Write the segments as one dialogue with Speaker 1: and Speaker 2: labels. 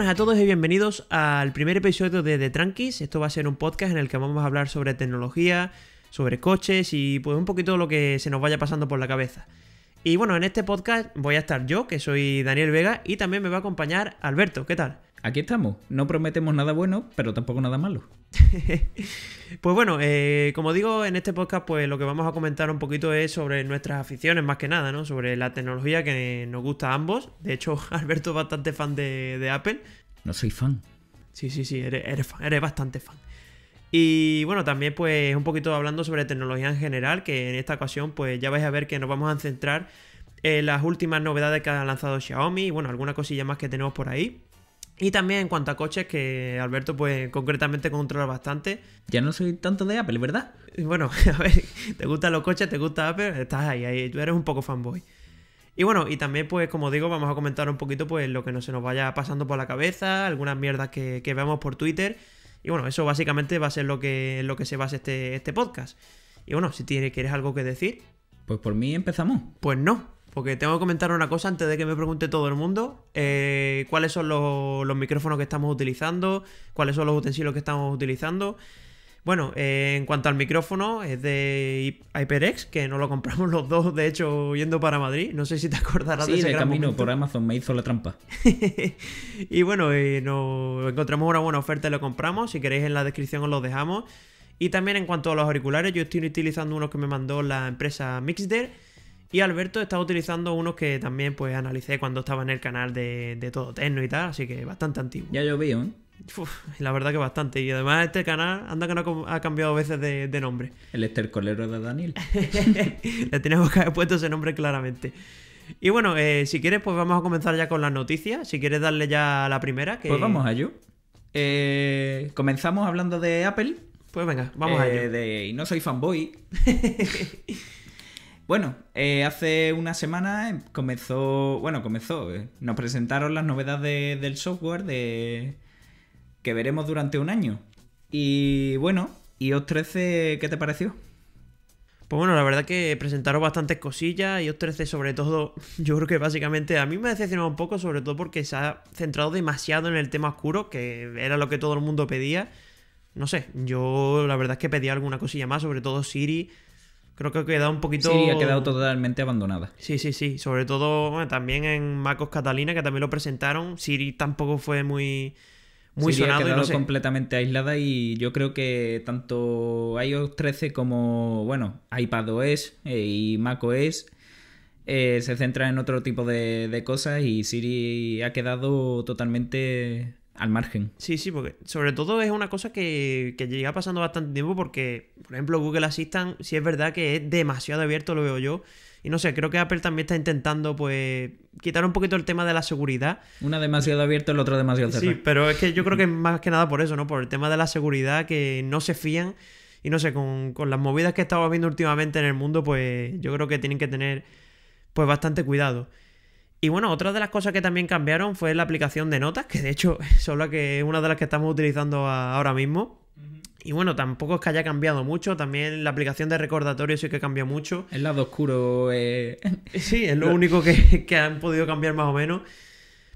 Speaker 1: buenas a todos y bienvenidos al primer episodio de The Tranquis. Esto va a ser un podcast en el que vamos a hablar sobre tecnología, sobre coches y pues un poquito lo que se nos vaya pasando por la cabeza. Y bueno, en este podcast voy a estar yo, que soy Daniel Vega, y también me va a acompañar Alberto. ¿Qué tal?
Speaker 2: Aquí estamos. No prometemos nada bueno, pero tampoco nada malo.
Speaker 1: pues bueno, eh, como digo, en este podcast pues lo que vamos a comentar un poquito es sobre nuestras aficiones más que nada, ¿no? Sobre la tecnología que nos gusta a ambos. De hecho, Alberto es bastante fan de Apple, no soy fan. Sí, sí, sí, eres, fan, eres bastante fan. Y bueno, también pues un poquito hablando sobre tecnología en general, que en esta ocasión pues ya vais a ver que nos vamos a centrar en las últimas novedades que ha lanzado Xiaomi y bueno, alguna cosilla más que tenemos por ahí. Y también en cuanto a coches, que Alberto, pues concretamente controla bastante. Ya no soy tanto de Apple, ¿verdad? Bueno, a ver, te gustan los coches, te gusta Apple, estás ahí, ahí, tú eres un poco fanboy. Y bueno, y también pues como digo, vamos a comentar un poquito pues lo que no se nos vaya pasando por la cabeza, algunas mierdas que, que vemos por Twitter. Y bueno, eso básicamente va a ser lo que, lo que se basa este, este podcast. Y bueno, si quieres algo que decir.
Speaker 2: Pues por mí empezamos.
Speaker 1: Pues no, porque tengo que comentar una cosa antes de que me pregunte todo el mundo. Eh, ¿Cuáles son los, los micrófonos que estamos utilizando? ¿Cuáles son los utensilios que estamos utilizando? Bueno, eh, en cuanto al micrófono, es de HyperX, que nos lo compramos los dos, de hecho, yendo para Madrid.
Speaker 2: No sé si te acordarás de ese Sí, gran camino por Amazon me hizo la trampa. y bueno, eh,
Speaker 1: nos encontramos una buena oferta y lo compramos. Si queréis, en la descripción os lo dejamos. Y también en cuanto a los auriculares, yo estoy utilizando unos que me mandó la empresa Mixder. Y Alberto está utilizando unos que también pues analicé cuando estaba en el canal de, de Todo Tecno y tal, así que bastante antiguo. Ya yo veo, ¿eh? la verdad que bastante. Y además este canal anda que no ha cambiado veces de, nombre.
Speaker 2: El estercolero de Daniel.
Speaker 1: Le tenemos que haber puesto ese nombre claramente. Y bueno, eh, si quieres, pues vamos a comenzar ya con las noticias. Si quieres darle ya la primera. Pues vamos a
Speaker 2: ello. Eh, comenzamos hablando de Apple. Pues venga, vamos a eh, ello. Y no soy fanboy. Bueno, hace una semana em, comenzó, bueno, comenzó, nos presentaron las novedades del software de, que veremos durante un año. Y bueno, y os 13,
Speaker 1: ¿qué te pareció? Pues bueno, la verdad que presentaron bastantes cosillas. os 13, sobre todo, yo creo que básicamente a mí me ha decepcionado un poco, sobre todo porque se ha centrado demasiado en el tema oscuro, que era lo que todo el mundo pedía. No sé, yo la verdad es que pedí alguna cosilla más, sobre todo Siri. Creo que ha quedado un poquito. Siri ha quedado
Speaker 2: totalmente abandonada.
Speaker 1: Sí, sí, sí. Sobre todo también en Macos Catalina, que también lo presentaron. Siri tampoco fue muy muy sonado no
Speaker 2: completamente aislada y yo creo que tanto iOS 13 como, bueno, iPadOS eh, y macOS eh, se centran en otro tipo de, cosas y Siri ha quedado totalmente al margen. Sí, sí, porque sobre todo es una cosa que, que llega pasando bastante tiempo porque,
Speaker 1: por ejemplo, Google Assistant, si es verdad que es demasiado abierto, lo veo yo y no sé, creo que Apple también está intentando, pues, quitar un poquito el tema de la seguridad.
Speaker 2: Una demasiado abierta, y el otra demasiado cerrada. Sí,
Speaker 1: pero es que yo creo que más que nada por eso, ¿no? Por el tema de la seguridad, que no se fían. Y no sé, con, las movidas que estamos viendo últimamente en el mundo, pues yo creo que tienen que tener, pues, bastante cuidado. Y bueno, otra de las cosas que también cambiaron fue la aplicación de notas, que de hecho es que, una de las que estamos utilizando ahora mismo. Y bueno, tampoco es que haya cambiado mucho. También la aplicación de recordatorio sí que cambia mucho. El lado oscuro. Eh... Sí, es lo único que, han podido cambiar más o menos.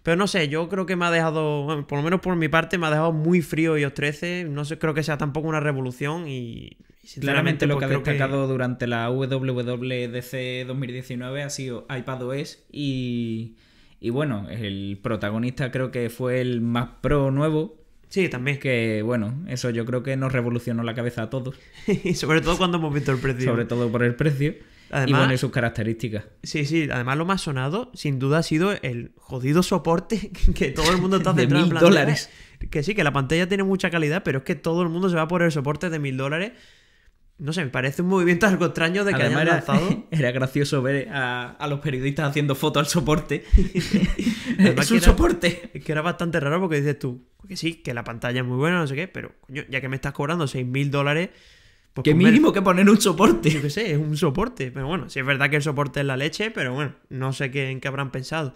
Speaker 1: Pero no sé, yo creo que me ha dejado, por lo menos por mi parte, me ha dejado muy frío iOS 13. No sé, creo que sea tampoco una revolución y. Claramente lo que ha pues, destacado
Speaker 2: durante la WWDC 2019 ha sido iPadOS y. Y bueno, el protagonista creo que fue el más Pro nuevo, Sí, también. Que bueno, eso yo creo que nos revolucionó la cabeza a todos. y sobre todo cuando hemos visto el precio. sobre todo por el precio. Además, y bueno, sus características. Sí, sí,
Speaker 1: además lo más sonado, sin duda, ha sido el jodido soporte que todo el mundo está de mil dólares. Que sí, que la pantalla tiene mucha calidad, pero es que todo el mundo se va por el soporte de mil dólares no sé, me parece un movimiento algo extraño de que hayan lanzado.
Speaker 2: Era, gracioso ver a, los
Speaker 1: periodistas haciendo fotos al soporte. es un soporte. Es que era bastante raro porque dices tú, que sí, que la pantalla es muy buena, no sé qué, pero ya que me estás cobrando 6.000 dólares. Pues qué mínimo que poner un soporte. Yo qué sé, es un soporte. Pero bueno, si es verdad que el soporte es la leche, pero bueno, no sé qué, en qué habrán pensado.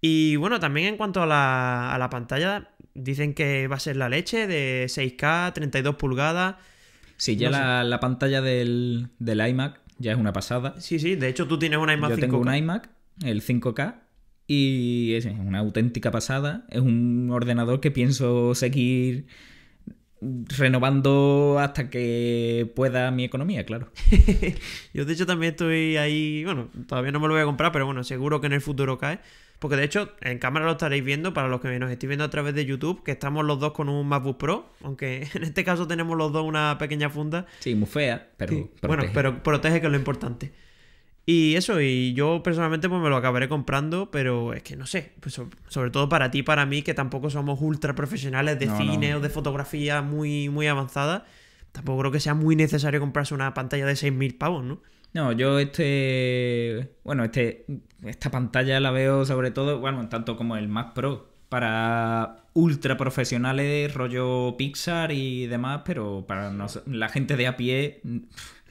Speaker 1: Y bueno, también en cuanto a la, a la pantalla, dicen que va a ser la leche de 6K, 32 pulgadas. Sí, ya
Speaker 2: la, pantalla del, iMac ya es una pasada. Sí, sí, de hecho tú tienes un iMac Yo 5K. tengo un iMac, el 5K, y es una auténtica pasada. Es un ordenador que pienso seguir renovando hasta que pueda mi economía, claro. Yo de hecho también estoy ahí, bueno, todavía no me lo voy a comprar,
Speaker 1: pero bueno, seguro que en el futuro cae. Porque de hecho, en cámara lo estaréis viendo, para los que nos estéis viendo a través de YouTube, que estamos los dos con un MacBook Pro, aunque en este caso tenemos los dos una pequeña funda. Sí, muy fea, pero. Bueno, pero protege, que es lo importante. Y eso, y yo personalmente pues me lo acabaré comprando, pero es que no sé, pues, sobre todo para ti, para mí, que tampoco somos ultra profesionales de cine o de fotografía muy, muy avanzada, tampoco creo que sea muy necesario
Speaker 2: comprarse una pantalla de 6.000 pavos, ¿no? No, yo este, bueno, este esta pantalla la veo sobre todo, bueno, en tanto como el Mac Pro, para ultra profesionales, rollo Pixar y demás, pero para la gente de a pie.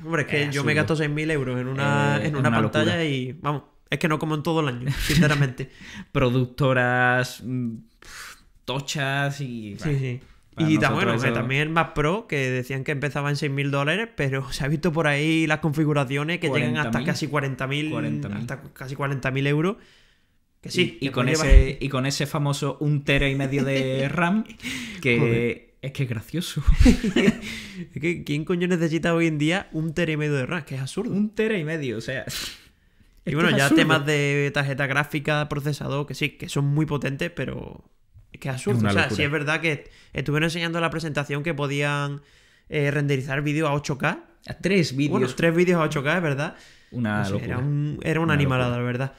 Speaker 2: Hombre, es que yo me gasto 6.000 euros en una, en una, pantalla y vamos, es
Speaker 1: que no como en todo el año, sinceramente. Productoras mm, tochas y. Sí, sí y bueno, también el Mac Pro, que decían que empezaba en 6.000 dólares, pero se ha visto por ahí las configuraciones que llegan hasta casi 40.000 hasta casi
Speaker 2: 40.000 euros. Que sí. Y, con ese, y con ese famoso un tera y medio de RAM, que es que es gracioso. ¿quién coño necesita
Speaker 1: hoy en día un tera y medio de RAM? Que es absurdo. Un tera y medio, o sea. Y bueno, ya temas de tarjeta gráfica, procesador, que sí, que son muy potentes, pero que absurdo. o sea, si es verdad que estuvieron enseñando la presentación que podían eh, renderizar vídeo a 8K. A tres vídeos. Bueno, tres vídeos a 8K, es verdad.
Speaker 2: Una Era, un, animalado, la verdad.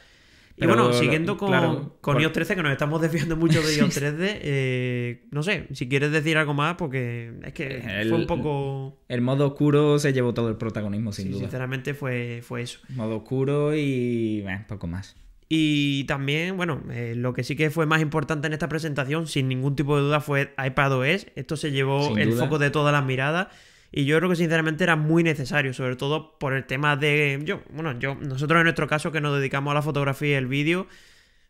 Speaker 2: y bueno, siguiendo con, iOS
Speaker 1: 13, que nos estamos desviando mucho de iOS 3 eh, no sé, si quieres decir algo más, porque es que fue un poco...
Speaker 2: El modo oscuro se llevó todo el protagonismo, sin duda.
Speaker 1: Sinceramente fue, fue eso.
Speaker 2: Modo oscuro y... poco más.
Speaker 1: Y también, bueno, eh, lo que sí que fue más importante en esta presentación, sin ningún tipo de duda, fue iPadOS. Esto se llevó el foco de todas las miradas. Y yo creo que sinceramente era muy necesario, sobre todo por el tema de. Yo, bueno, yo, nosotros en nuestro caso que nos dedicamos a la fotografía y el vídeo,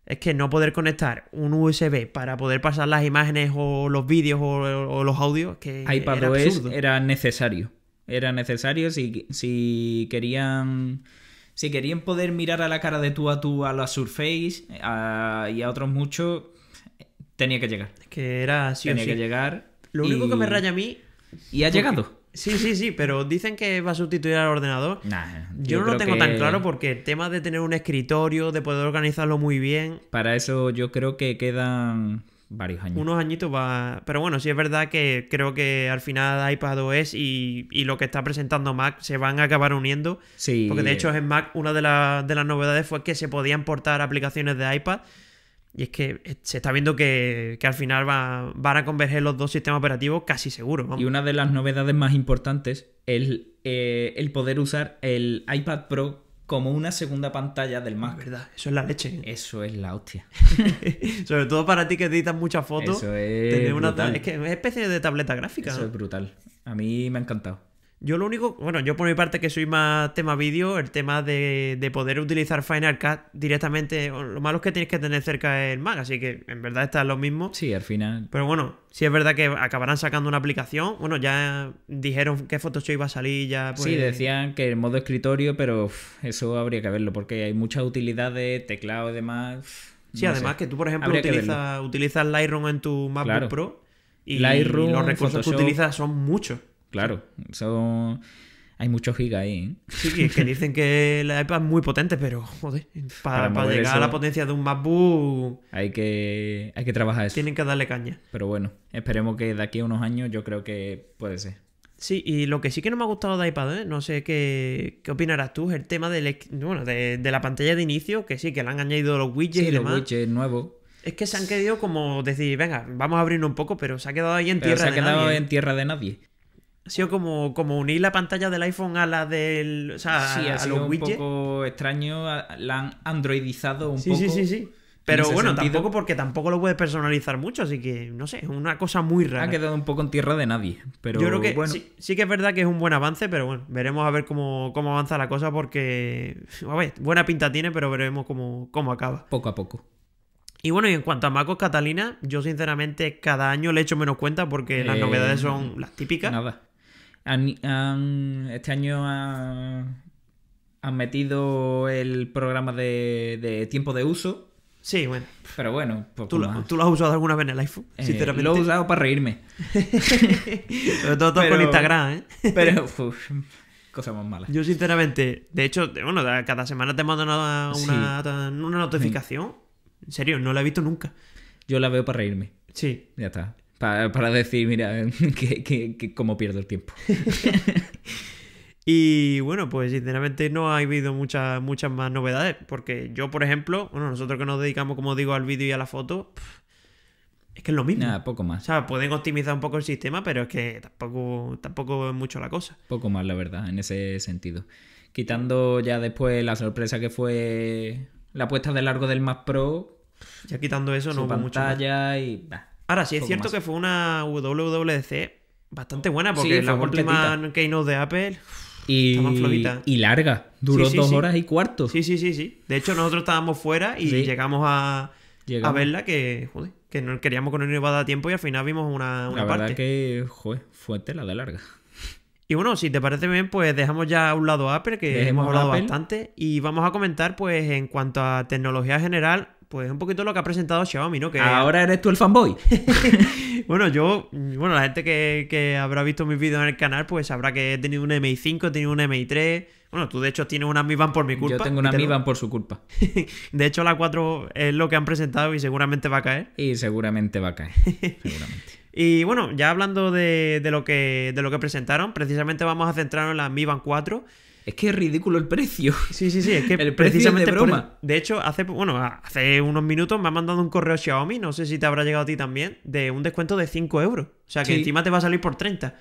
Speaker 1: es que no poder conectar un USB para poder pasar las imágenes o los vídeos o, los audios, que iPadOS era,
Speaker 2: era necesario. Era necesario si querían si querían poder mirar a la cara de tú a tú a la Surface y a otros muchos, tenía que llegar. Es que era así. Tenía que llegar. Lo único que me raya a
Speaker 1: mí. Y ha llegado.
Speaker 2: Sí, sí, sí, pero
Speaker 1: dicen que va a sustituir al ordenador. yo, no lo tengo tan claro porque el tema de tener un escritorio, de poder organizarlo muy bien. Para eso yo creo que
Speaker 2: quedan varios años.
Speaker 1: Unos añitos va. Pero bueno, sí es verdad que creo que al final iPadOS y, y lo que está presentando Mac se van a acabar uniendo.
Speaker 2: Sí. Porque de hecho en
Speaker 1: Mac una de, las novedades fue que se podían portar aplicaciones de iPad. Y es que eh, se está viendo que, al final
Speaker 2: van a converger los dos sistemas operativos casi seguro. Y una de las novedades más importantes es eh, el poder usar el iPad Pro como una segunda pantalla del Mac. ¿Verdad? Eso es la leche. Eso es la hostia. Sobre todo para ti que editas muchas fotos. Eso es. Tener una es que es especie de tableta gráfica. Eso es brutal. A mí me ha encantado.
Speaker 1: Yo lo único, bueno, yo por mi parte que soy más tema vídeo, el tema de, poder utilizar Final Cut directamente, lo malo es que tienes que tener cerca el Mac, así que en verdad está lo mismo. Sí, al final. Pero bueno, sí es verdad que acabarán sacando una aplicación, bueno, ya dijeron que Photoshop iba a salir,
Speaker 2: ya... Pues sí, decían que el modo escritorio, pero eso habría que verlo, porque hay muchas utilidades, teclado y demás... Sí, además que tú, por ejemplo, utilizas, utilizas Lightroom en tu MacBook Pro y, los recursos que utilizas son muchos claro. Hay muchos gigas ahí. ¿eh? Sí, que,
Speaker 1: dicen que la iPad es muy potente, pero joder, para, llegar a la
Speaker 2: potencia de un MacBook. Hay que, hay que trabajar eso. Tienen que darle caña. Pero bueno, esperemos que de aquí a unos años yo creo que puede ser. Sí, y lo que sí que no me ha gustado
Speaker 1: de iPad, ¿eh? no sé qué, opinarás tú, es el tema del, de, la pantalla de inicio, que sí, que le han añadido los widgets sí, y los widgets nuevos. Es que se han quedado como decir, venga, vamos a abrirnos un poco, pero se ha quedado ahí en tierra de nadie. Se ¿eh? ha quedado en tierra de nadie. Ha sido como, como unir la pantalla del iPhone a la del. sí, a, ha sido un
Speaker 2: poco extraño. La han androidizado un poco. Sí, sí, sí. Pero bueno, tampoco
Speaker 1: porque tampoco lo puedes personalizar mucho, así que no sé, es una cosa muy rara. Ha quedado
Speaker 2: un poco en tierra de nadie, pero yo creo que
Speaker 1: sí, que es verdad que es un buen avance, pero bueno, veremos a ver cómo, avanza la cosa porque, a ver, buena pinta tiene, pero veremos cómo, acaba. Poco a poco. Y bueno, y en cuanto a Macos Catalina, yo sinceramente cada
Speaker 2: año le echo menos cuenta porque las eh, novedades son las típicas. Nada este año han, metido el programa de, tiempo de uso. Sí, bueno. Pero bueno, ¿Tú lo, ¿Tú lo, has usado alguna vez en el iPhone? Eh, sinceramente. Lo he usado para reírme.
Speaker 1: Sobre todo, con Instagram, ¿eh? pero, cosas más malas. Yo, sinceramente, de hecho, bueno, cada semana te mando una, una,
Speaker 2: notificación. En serio, no la he visto nunca. Yo la veo para reírme. Sí. Ya está. Para, decir, mira, que, que, cómo pierdo el tiempo.
Speaker 1: y bueno, pues sinceramente no ha habido muchas, muchas más novedades. Porque yo, por ejemplo, bueno, nosotros que nos dedicamos, como digo, al vídeo y a la foto,
Speaker 2: es que es lo mismo. Nada, poco más. O sea, pueden optimizar un poco el sistema, pero es que tampoco, tampoco es mucho la cosa. Poco más, la verdad, en ese sentido. Quitando ya después la sorpresa que fue la puesta de largo del Mac Pro. Ya quitando eso, no va mucho. Más. y. Ahora, sí es cierto que
Speaker 1: fue una WWDC bastante buena, porque la última Keynote de Apple
Speaker 2: y, y larga, duró dos horas
Speaker 1: y cuarto. Sí, sí, sí, sí. De hecho, nosotros estábamos fuera y llegamos a, verla que, que no queríamos que no nos iba dar tiempo y al final vimos una, una la verdad que,
Speaker 2: joder, fuerte la de larga.
Speaker 1: Y bueno, si te parece bien, pues dejamos ya a un lado Apple, que hemos hablado bastante, y vamos a comentar, pues, en cuanto a tecnología general, pues un poquito lo que ha presentado Xiaomi, ¿no? Que... Ahora
Speaker 2: eres tú el fanboy.
Speaker 1: bueno, yo, bueno, la gente que, habrá visto mis vídeos en el canal, pues sabrá que he tenido un MI5, he tenido un MI3. Bueno, tú de hecho tienes una Mi Band por mi culpa. Yo tengo una Mi Band por su culpa. de hecho, la 4 es lo que han presentado y seguramente va a caer. Y seguramente va a caer. y bueno, ya hablando de, lo que, de lo que presentaron, precisamente vamos a centrarnos en la Mi Band 4. Es que es ridículo el precio. Sí, sí, sí. Es que precisamente es de broma. de hecho, hace, bueno, hace unos minutos me ha mandado un correo Xiaomi, no sé si te habrá llegado a ti también, de un descuento de 5 euros. O sea, que encima te va a salir por 30.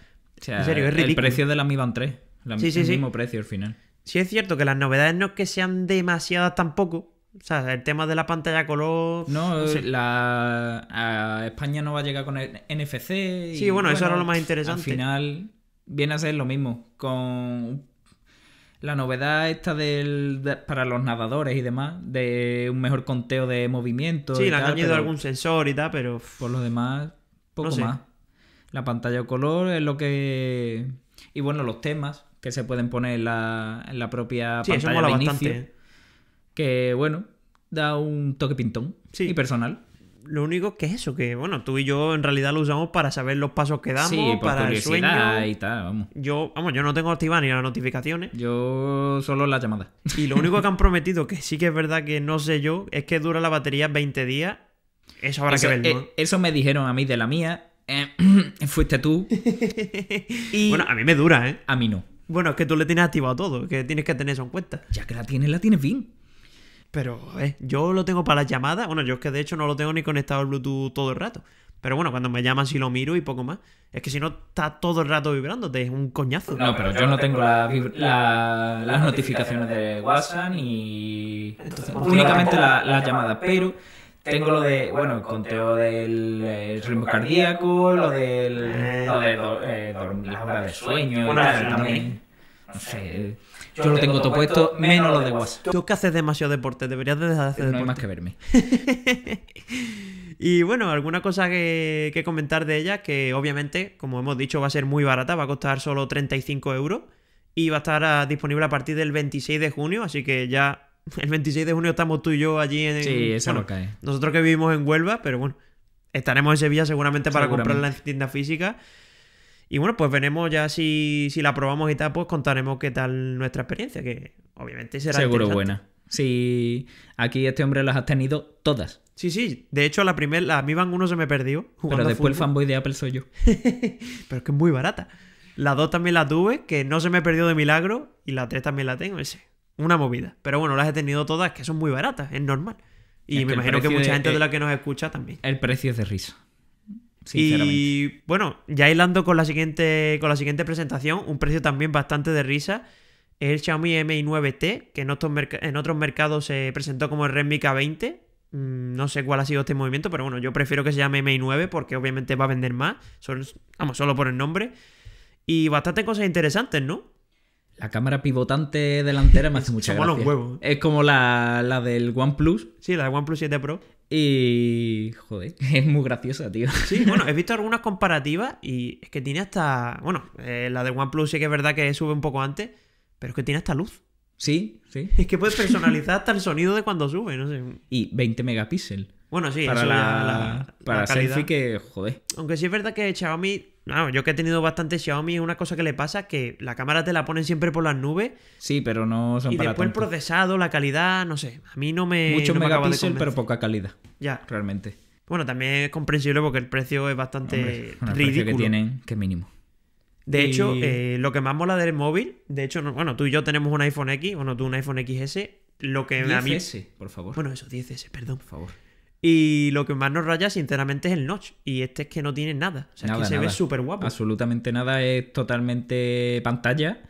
Speaker 1: en serio, es ridículo. El precio
Speaker 2: de la Mi Band 3. La, sí, sí, el mismo precio al final.
Speaker 1: Sí, es cierto que las novedades no es que sean demasiadas tampoco, o sea, el tema de la pantalla color. No,
Speaker 2: la... España no va a llegar con el NFC. sí, bueno, eso era lo más interesante. Al final viene a ser lo mismo. Con la novedad esta del, para los nadadores y demás, de un mejor conteo de movimientos. Sí, le han añadido algún sensor y tal, pero. Por lo demás, poco más. La pantalla de color es lo que. Y bueno, los temas que se pueden poner en la, en la propia pantalla bastante. Que bueno, da un toque pintón y personal lo único que es eso, que bueno, tú y yo en
Speaker 1: realidad lo usamos para saber los pasos que damos, para el sueño. Y tal, vamos. Yo, vamos, yo no tengo activadas ni las notificaciones. Yo solo las llamadas. Y lo único que han prometido, que sí que es verdad que no
Speaker 2: sé yo, es que dura la batería 20 días. Eso habrá que verlo. E, ¿eh? eso me dijeron a mí de la mía. Eh, fuiste tú. Bueno, a mí me dura, ¿eh? A mí no.
Speaker 1: Bueno, es que tú le tienes activado todo, que tienes que tener eso en cuenta. Ya que la
Speaker 2: tienes, la tienes bien. Pero eh,
Speaker 1: yo lo tengo para las llamadas. Bueno, yo es que de hecho no lo tengo ni conectado al Bluetooth todo el rato. Pero bueno, cuando me llaman si lo miro y poco más. Es que si no está todo el rato te es un coñazo. No, pero yo no tengo las
Speaker 2: notificaciones de WhatsApp ni únicamente la, llamadas. llamada. Pero tengo lo de, bueno, el conteo del eh, ritmo cardíaco, lo del. Ah. Lo de eh, las horas de sueño, No sé. Yo, lo tengo, todo puesto, menos lo de WhatsApp.
Speaker 1: Tú que haces demasiado deporte, deberías de dejar
Speaker 2: de hacer deporte. No hay más que verme.
Speaker 1: y bueno, alguna cosa que, comentar de ella, que obviamente, como hemos dicho, va a ser muy barata, va a costar solo 35 euros y va a estar ah, disponible a partir del 26 de junio, así que ya el 26 de junio estamos tú y yo allí en... Sí, eso no cae. Nosotros que vivimos en Huelva, pero bueno, estaremos en Sevilla seguramente para comprarla en la tienda física y bueno, pues veremos ya si, la probamos y tal, pues contaremos qué tal nuestra experiencia, que obviamente será Seguro buena.
Speaker 2: Sí,
Speaker 1: aquí este hombre las ha tenido todas. Sí, sí. De hecho, la primera, la Mi van 1 se me perdió. Pero después el fanboy de Apple soy yo. Pero es que es muy barata. La dos también la tuve, que no se me perdió de milagro. Y la tres también la tengo. Ese. Una movida. Pero bueno, las he tenido todas, que son muy baratas, es normal. Y me imagino que mucha gente de eh, la que nos escucha también.
Speaker 2: El precio es de risa. Y
Speaker 1: bueno, ya aislando con la siguiente, con la siguiente presentación, un precio también bastante de risa. Es el Xiaomi Mi9T, que en otros, mercados se presentó como el Redmi K20. Mm, no sé cuál ha sido este movimiento, pero bueno, yo prefiero que se llame Mi9 porque obviamente va a vender más. vamos, solo por el nombre. Y bastantes cosas interesantes, ¿no?
Speaker 2: La cámara pivotante delantera me hace mucha gracia. Los huevos. Es como la, la del OnePlus. Sí, la del OnePlus 7 Pro. Y. Joder, es muy graciosa, tío. Sí, bueno, he
Speaker 1: visto algunas comparativas y es que tiene hasta. Bueno, eh, la del OnePlus sí que es verdad que sube un poco antes, pero es que tiene hasta luz. Sí, sí. Es que puedes personalizar hasta el sonido de cuando sube,
Speaker 2: no sé. Y 20 megapíxeles. Bueno, sí, para la, para la selfie que, joder.
Speaker 1: Aunque sí es verdad que Xiaomi, no, yo que he tenido bastante Xiaomi, una cosa que le pasa que la cámara te la ponen
Speaker 2: siempre por las nubes. Sí, pero no son y después el
Speaker 1: procesado, la calidad, no sé, a mí no me Mucho no megapíxel, pero poca calidad. Ya. Realmente. Bueno, también es comprensible porque el precio es bastante ridículo. que tienen,
Speaker 2: que mínimo. De hecho, eh,
Speaker 1: lo que más mola del móvil, de hecho, bueno, tú y yo tenemos un iPhone X, bueno, tú un iPhone XS, lo que 10S, por favor. Bueno, eso, 10S, perdón. Por favor. Y lo que más nos raya, sinceramente, es el notch. Y este es que no tiene nada. O sea, que se ve súper guapo.
Speaker 2: Absolutamente nada, es totalmente pantalla.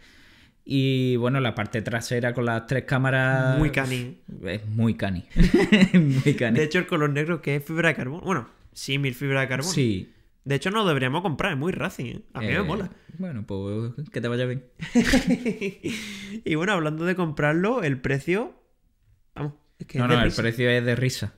Speaker 2: Y bueno, la parte trasera con las tres cámaras. Muy cani. Es muy cani. muy cani. De hecho, el color negro que es fibra de carbón. Bueno, sí, mil fibra de carbón. Sí.
Speaker 1: De hecho, no lo deberíamos comprar, es muy Racing, ¿eh? A mí me eh, mola. Bueno,
Speaker 2: pues
Speaker 1: que te vaya bien. y bueno, hablando de comprarlo, el precio. Vamos, es que. No, no, el
Speaker 2: precio es de risa.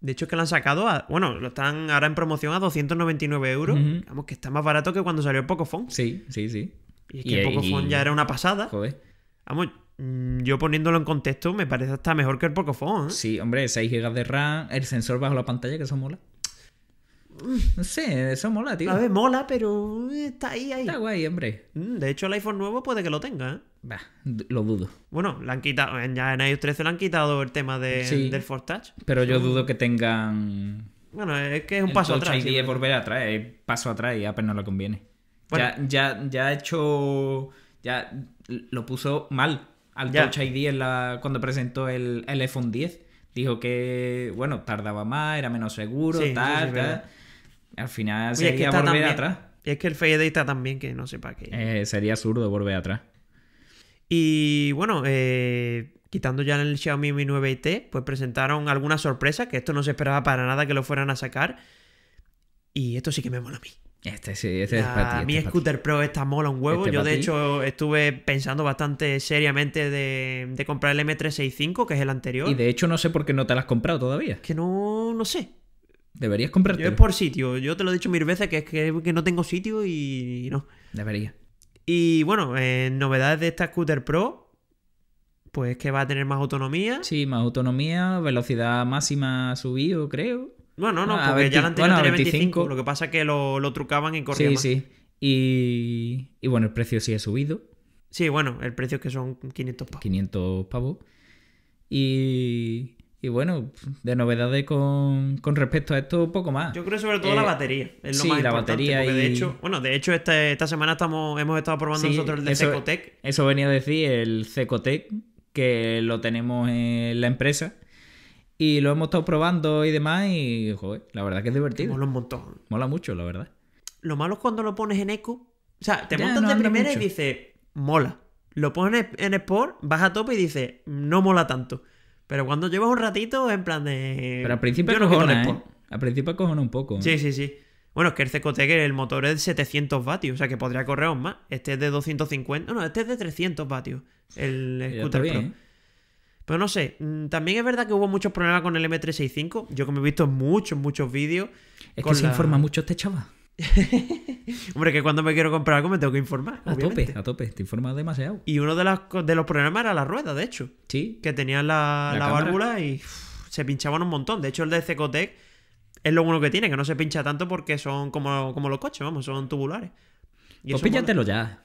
Speaker 1: De hecho, es que lo han sacado a. Bueno, lo están ahora en promoción a 299 euros. Vamos, que está más barato que cuando salió el Pocophone. Sí, sí, sí. Y es que el Pocophone ya era una pasada. Joder. Vamos, mm, yo poniéndolo en contexto, me parece hasta mejor que el
Speaker 2: Pocophone. ¿eh? Sí, hombre, 6 GB de RAM, el sensor bajo la pantalla, que eso mola. No sé, eso mola, tío. A ver, mola, pero está ahí, ahí. Está guay, hombre. Mm, de hecho, el iPhone
Speaker 1: nuevo puede que lo tenga, ¿eh? lo dudo. Bueno, la han quitado, ya en iOS 13 le han quitado el tema de, del Force Touch. Pero yo
Speaker 2: dudo que tengan. Bueno, es que es un el paso Touch atrás. es volver atrás, es paso atrás y Apple no le conviene. Ya, ya, ya ha hecho. Ya lo puso mal al Touch ID la, cuando presentó el, el, iPhone 10. Dijo que, bueno, tardaba más, era menos seguro, tal, tal. Al final sería que volver atrás. Y es que el Face está también que no sepa qué. Eh, sería absurdo volver atrás.
Speaker 1: Y bueno, eh, quitando ya el Xiaomi Mi 9T, pues presentaron algunas sorpresas, que esto no se esperaba para nada que lo fueran a sacar. Y esto sí que me mola a mí.
Speaker 2: Este sí, este es para ti. Este mi Scooter
Speaker 1: Pro está mola un huevo. Este Yo, de hecho, estuve pensando bastante seriamente de, comprar el M365, que es el anterior. Y de
Speaker 2: hecho, no sé por qué no te la has comprado todavía. Que no, no sé. Deberías comprarte. Yo es por
Speaker 1: sitio. Yo te lo he dicho mil veces que es que, que no tengo sitio y no. Debería. Y bueno,
Speaker 2: novedades de esta scooter Pro, pues que va a tener más autonomía. Sí, más autonomía, velocidad máxima ha subido, creo. Bueno, no, no ah, porque ya la anterior bueno, 25.
Speaker 1: Lo que pasa es que lo, trucaban y corría Sí, sí.
Speaker 2: Y, y, bueno, el precio sí ha subido. Sí, bueno, el precio es que son 500 pavos. 500 pavos. Y, y bueno, de novedades con, respecto a esto, poco más. Yo creo sobre todo la eh, batería.
Speaker 1: sí, la batería. y... de hecho, bueno, de hecho, este, esta, semana estamos, hemos estado probando nosotros el de Secotec.
Speaker 2: Eso venía a decir, el Cecotec, que lo tenemos en la empresa. Y lo hemos estado probando y demás. Y, joder, la verdad que es divertido. Mola un montón. Mola mucho, la verdad.
Speaker 1: Lo malo es cuando lo pones en eco. O sea, te montas de primera y dices, mola. Lo pones en Sport, vas a tope y dices, no mola tanto. Pero cuando llevas un ratito, en plan de. Pero al principio A ¿eh?
Speaker 2: Al principio cojona un poco. ¿eh? Sí,
Speaker 1: sí, sí. Bueno, es que el Cecoteque, el motor es de 700 vatios, o sea que podría correr más. Este es de 250. No, este es de 300 vatios. El scooter Pro. ¿eh? Pero no sé, mm, también es verdad que hubo muchos problemas con el M365. Yo que me he visto en muchos, muchos vídeos. Es que se informa
Speaker 2: mucho este chaval.
Speaker 1: Hombre, que cuando me quiero comprar algo me tengo que informar. A tope, a tope, te
Speaker 2: informas demasiado.
Speaker 1: Y uno de, las, de los problemas era la rueda, de hecho. Sí. Que tenían la, válvula y se pinchaban un montón. De hecho, el de Cecotec es lo bueno que tiene, que no se pincha tanto porque son como, como los coches, vamos, son tubulares.
Speaker 2: Y pues píllatelo ya.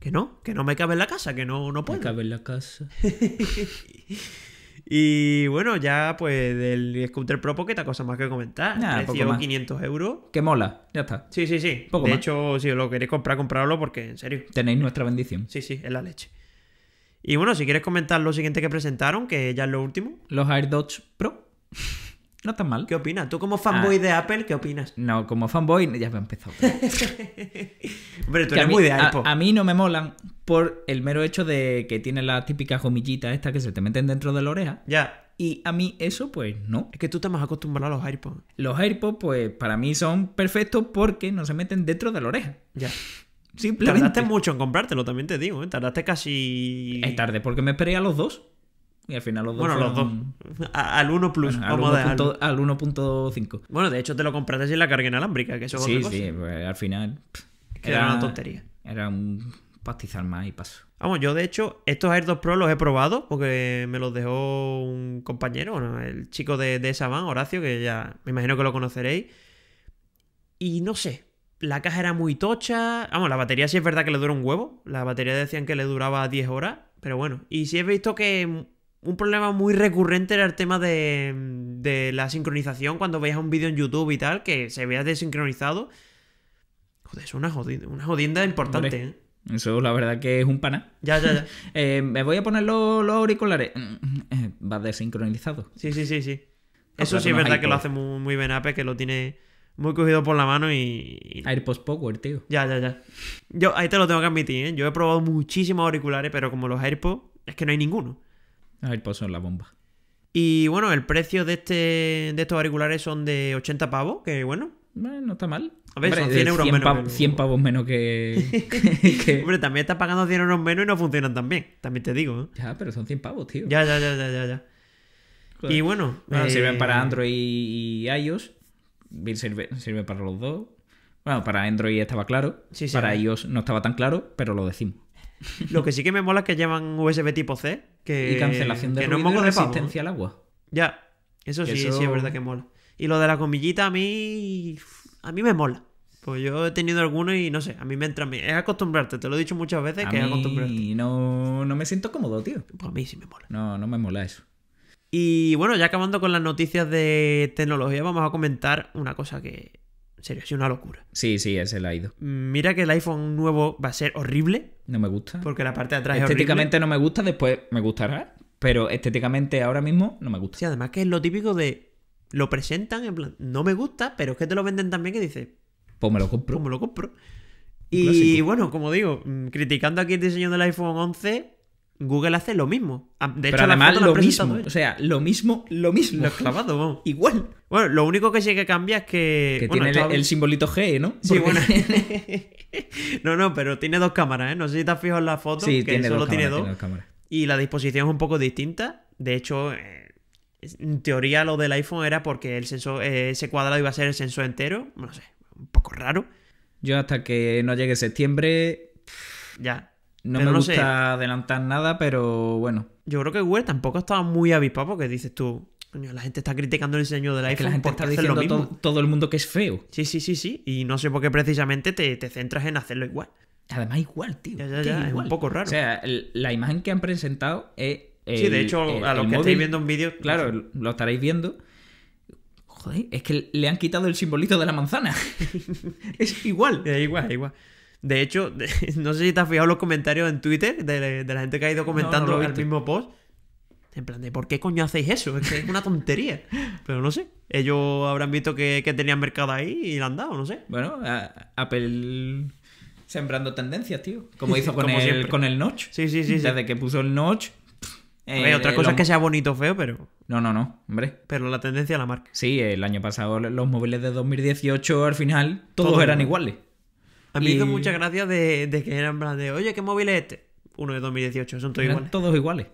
Speaker 1: Que no, que no me cabe en la casa, que no, no puedo. Me cabe en la casa. Y bueno, ya pues del Scooter Pro poquita cosa más que comentar. Nah, Precio 500 euros.
Speaker 2: Que mola, ya está.
Speaker 1: Sí, sí, sí. Poco de hecho, si lo queréis comprar, compradlo porque en serio. Tenéis nuestra bendición. Sí, sí, es la leche. Y bueno, si quieres comentar lo siguiente que presentaron, que ya es lo último.
Speaker 2: Los AirDots Pro. No tan mal. ¿Qué opinas? Tú como fanboy ah. de Apple, ¿qué opinas? No, como fanboy ya me he empezado. Hombre, tú eres muy de Apple. a, mí no me molan por el mero hecho de que tiene la típica jomillita esta que se te meten dentro de la oreja. Ya. Y a mí eso pues no. Es que tú estás más acostumbrado a los AirPods. Los AirPods pues para mí son perfectos porque no se meten dentro de la oreja. Ya. Simplemente. Tardaste mucho en comprártelo, también te digo. ¿eh? Tardaste casi... Es tarde porque me esperé a los dos. Y al final los dos. Bueno, los dos. al 1 Plus, al 1.5.
Speaker 1: Bueno, de hecho te lo compraste sin la carga inalámbrica, que eso sí, Sí,
Speaker 2: sí, pues, al final. era, una tontería. Era un pastizar más y paso.
Speaker 1: Vamos, yo de hecho, estos Air 2 Pro los he probado porque me los dejó un compañero, el chico de, de esa van, Horacio, que ya me imagino que lo conoceréis. Y no sé, la caja era muy tocha. Vamos, la batería sí es verdad que le dura un huevo. La batería decían que le duraba 10 horas, pero bueno. Y sí he visto que un problema muy recurrente era el tema de, de la sincronización cuando veías un vídeo en YouTube y tal, que se veía
Speaker 2: desincronizado. Joder, es una, jodida una jodienda importante, ¿eh? Eso la verdad que es un pana. Ya, ya, ya. Eh, me voy a poner los, auriculares. Mm, mm, eh, va desincronizado. Sí, sí, sí, sí. Eso sí es verdad que lo hace muy, muy que lo tiene muy cogido
Speaker 1: por la mano y... AirPods Power, tío. Ya, ya, ya. Yo ahí te lo tengo que admitir, ¿eh? Yo he probado muchísimos auriculares, pero como los AirPods, es que no hay ninguno.
Speaker 2: Los AirPods son la bomba.
Speaker 1: Y bueno, el precio de, este, de estos auriculares son de 80 pavos, que bueno. Eh,
Speaker 2: no está mal. A ver, son 100 eh, euros menos. 100 pavos menos que,
Speaker 1: Hombre, también estás pagando 100 euros menos y no funcionan tan bien. También te digo. ¿eh? Ya, pero son 100 pavos, tío. Ya, ya, ya, ya, ya. ya. Y bueno. bueno Sirven eh, para Android
Speaker 2: y iOS. Sirve, sirve para los dos. Bueno, para Android estaba claro. para eh. iOS no estaba tan claro, pero lo decimos.
Speaker 1: Lo que sí que me mola es que llevan USB tipo C. Y cancelación de que ruido y resistencia al agua. Ya, eso sí, sí es verdad que mola. Y lo de la comillita a mí a mí me mola. Pues yo he tenido algunos y no sé, a mí me entra a mí. Es acostumbrarte, te lo he dicho muchas veces que es acostumbrarte.
Speaker 2: No, no me siento cómodo, tío. Pues a mí sí me mola. No, no me mola eso.
Speaker 1: Y bueno, ya acabando con las noticias de tecnología, vamos a comentar una cosa que.
Speaker 2: En serio, es una locura. Sí, sí, es el ha ido. Mira que el iPhone nuevo va a ser horrible. No me gusta. Porque la parte de atrás Estéticamente es horrible. no me gusta, después me gustará. Pero estéticamente ahora mismo no me gusta. Sí, además que es lo típico de lo presentan en plan, no me gusta, pero es que te lo venden también que dices, pues me lo compro. Pues me lo compro. Y bueno, como digo, mm,
Speaker 1: criticando aquí el diseño del iPhone 11, Google hace lo mismo. Ah, de hecho, pero además lo, mismo. O
Speaker 2: sea, lo mismo, lo mismo. Lo clavado, vamos. Igual.
Speaker 1: Bueno, lo único que sí que cambia es que. Que tiene el, simbolito
Speaker 2: G, ¿no? Sí, bueno.
Speaker 1: no, no, pero tiene dos cámaras, ¿eh? No sé si te has en la foto, sí, que tiene solo tiene dos. y la disposición es un poco distinta. De hecho, eh, en teoría lo del iPhone era porque el sensor, eh, ese cuadrado iba a ser el sensor entero, no
Speaker 2: sé, un poco raro. Yo hasta que no llegue septiembre... Ya. No me gusta adelantar nada, pero bueno. Yo creo que Google tampoco estaba muy avispado porque
Speaker 1: dices tú, la gente está criticando el diseño del iPhone. Que la gente está diciendo lo
Speaker 2: Todo, el mundo que es feo. Sí, sí,
Speaker 1: sí, sí. Y no sé por qué precisamente te, centras en hacerlo igual.
Speaker 2: Además, igual, tío. es un poco raro. O sea, la imagen que han presentado es sí, de hecho, a los que estáis viendo un vídeo. Claro, lo estaréis viendo. Joder, es que le han quitado el simbolito de la manzana. es igual. Es igual, es igual. De hecho, no sé si te has fijado los comentarios
Speaker 1: en Twitter de, la gente que ha ido comentando el mismo post. En plan, por qué coño hacéis eso? Es que es una tontería. Pero no sé. Ellos habrán visto que, tenían mercado ahí y lo han
Speaker 2: dado, no sé. Bueno, Apple sembrando tendencias, tío. Como hizo con, el, Notch. Sí, sí, sí. Desde que puso el Notch, eh, otra cosa que sea bonito o feo, pero. No, no, no, hombre. Pero la tendencia la marca. Sí, el año pasado los móviles de 2018 al final todos eran iguales. A mí me hizo muchas
Speaker 1: gracias de, que eran de, oye, ¿qué móvil es este? Uno de 2018,
Speaker 2: son todos eran iguales. Todos iguales.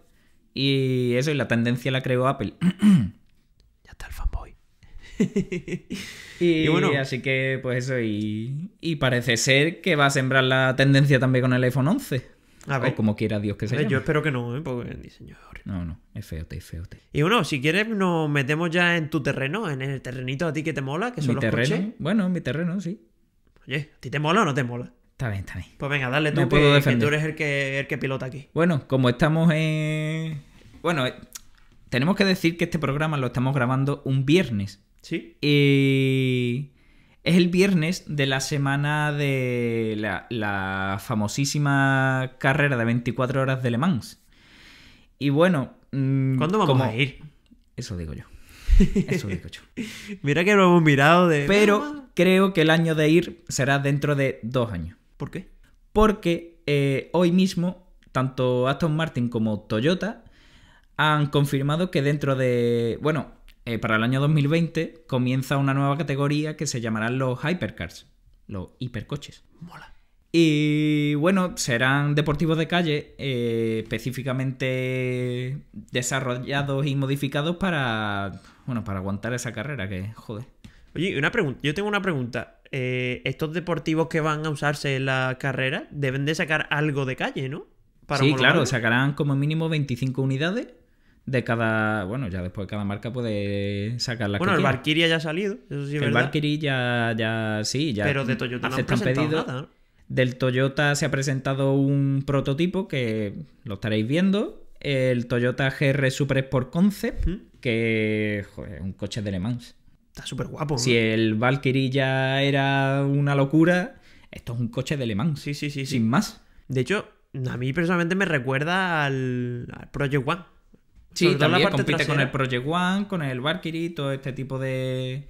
Speaker 2: Y eso, y la tendencia la creó Apple. ya está el fanboy. y, bueno. Así que, pues eso, y, y parece ser que va a sembrar la tendencia también con el iPhone 11. A ver. O como quiera Dios que sea. Yo espero
Speaker 1: que no, ¿eh? porque el diseño
Speaker 2: No, no, es feote, es feote. Y uno,
Speaker 1: si quieres, nos metemos ya en tu terreno, en el terrenito a ti que te mola, que son ¿Mi los terreno? Coches.
Speaker 2: Bueno, mi terreno, sí. Oye, ¿a ti te mola o no te mola?
Speaker 1: Está bien, está bien. Pues venga, dale tú, puedo defender. tú eres el que, el que pilota aquí.
Speaker 2: Bueno, como estamos en. Bueno, eh, tenemos que decir que este programa lo estamos grabando un viernes. Sí. Y. Es el viernes de la semana de la, famosísima carrera de 24 horas de Le Mans. Y bueno. Mm, ¿Cuándo vamos a ir? Eso digo yo. Eso digo yo. Mira que lo hemos mirado de. Pero creo que el año de ir será dentro de dos años. ¿Por qué? Porque eh, hoy mismo, tanto Aston Martin como Toyota han confirmado que dentro de. Bueno, eh, para el año 2020 comienza una nueva categoría que se llamarán los hypercars, los hipercoches. Mola. Y bueno, serán deportivos de calle eh, específicamente desarrollados y modificados para, bueno, para aguantar esa carrera que, joder. Oye, una pregunta. Yo tengo una pregunta.
Speaker 1: Eh, estos deportivos que van a usarse en la carrera deben de sacar algo de calle, ¿no? sí, claro,
Speaker 2: sacarán como mínimo 25 unidades de cada. Bueno, ya después cada marca puede sacar la Bueno, el Valkyrie ya ha salido, El Valkyrie ya, Sí, ya. Pero de Toyota no han nada, Del Toyota se ha presentado un prototipo que lo estaréis viendo. El Toyota GR Super Sport Concept, que es un coche de Le Mans. Está súper guapo. Si el Valkyrie ya era una locura, esto es un coche de Le Mans. Sí, sí, sí. Sin más. De hecho,
Speaker 1: a mí personalmente me recuerda al, al Project One. Sí, también compite con el
Speaker 2: Project One, con el Valkyrie, todo este tipo de.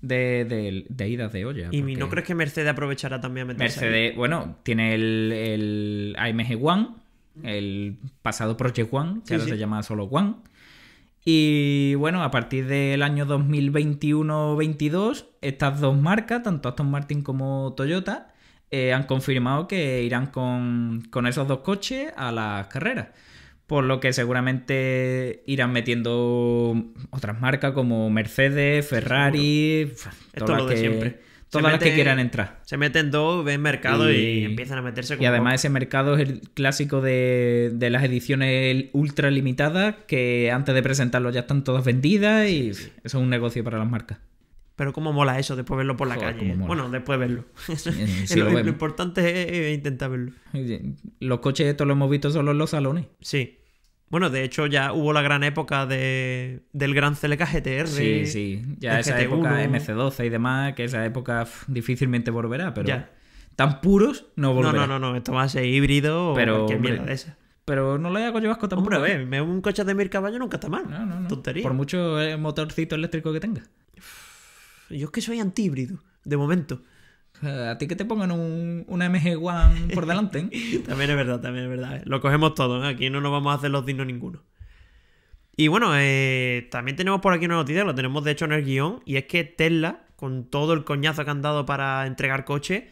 Speaker 2: De, de, idas de olla. ¿Y no crees
Speaker 1: que Mercedes aprovechará también a meterse Mercedes,
Speaker 2: bueno, tiene el, el AMG One, el pasado Project One, que ahora se llama solo One. Y bueno, a partir del año 2021-22, estas dos marcas, tanto Aston Martin como Toyota, eh, han confirmado que irán con, con esos dos coches a las carreras por lo que seguramente irán metiendo otras marcas como Mercedes, Ferrari, todas, las, que, siempre. todas las que quieran entrar.
Speaker 1: Se meten dos, ven mercado y, empiezan a meterse con Y además
Speaker 2: ese mercado es el clásico de, las ediciones ultra limitadas que antes de presentarlo ya están todas vendidas y eso es un negocio para las marcas. Pero cómo mola eso después verlo por la calle. Bueno, después verlo. lo,
Speaker 1: importante es eh, intentar verlo. Los
Speaker 2: coches estos los hemos visto solo en los salones. Sí.
Speaker 1: Bueno, de hecho ya hubo la gran época de,
Speaker 2: del gran Celeca GTR. Sí, sí. Ya esa época MC12 y demás, que esa época difícilmente volverá, pero tan puros no volverá. No, no, no, Esto va a ser híbrido pero, o cualquier mierda de esa. Pero no lo hago con tan tampoco. Hombre, ¿eh? un coche de mil caballos nunca está mal. No, no, no. Tontería. Por mucho eh, motorcito eléctrico que tenga. Yo es que soy antihíbrido, de momento. A ti que te pongan un, una MG1 por delante. ¿eh? también es verdad,
Speaker 1: también es verdad. ¿eh? Lo cogemos todo, ¿eh? aquí no nos vamos a hacer los dignos ninguno. Y bueno, también tenemos por aquí una noticia, lo tenemos de hecho en el guión, y es que Tesla, con todo el coñazo que han
Speaker 2: dado para entregar coche,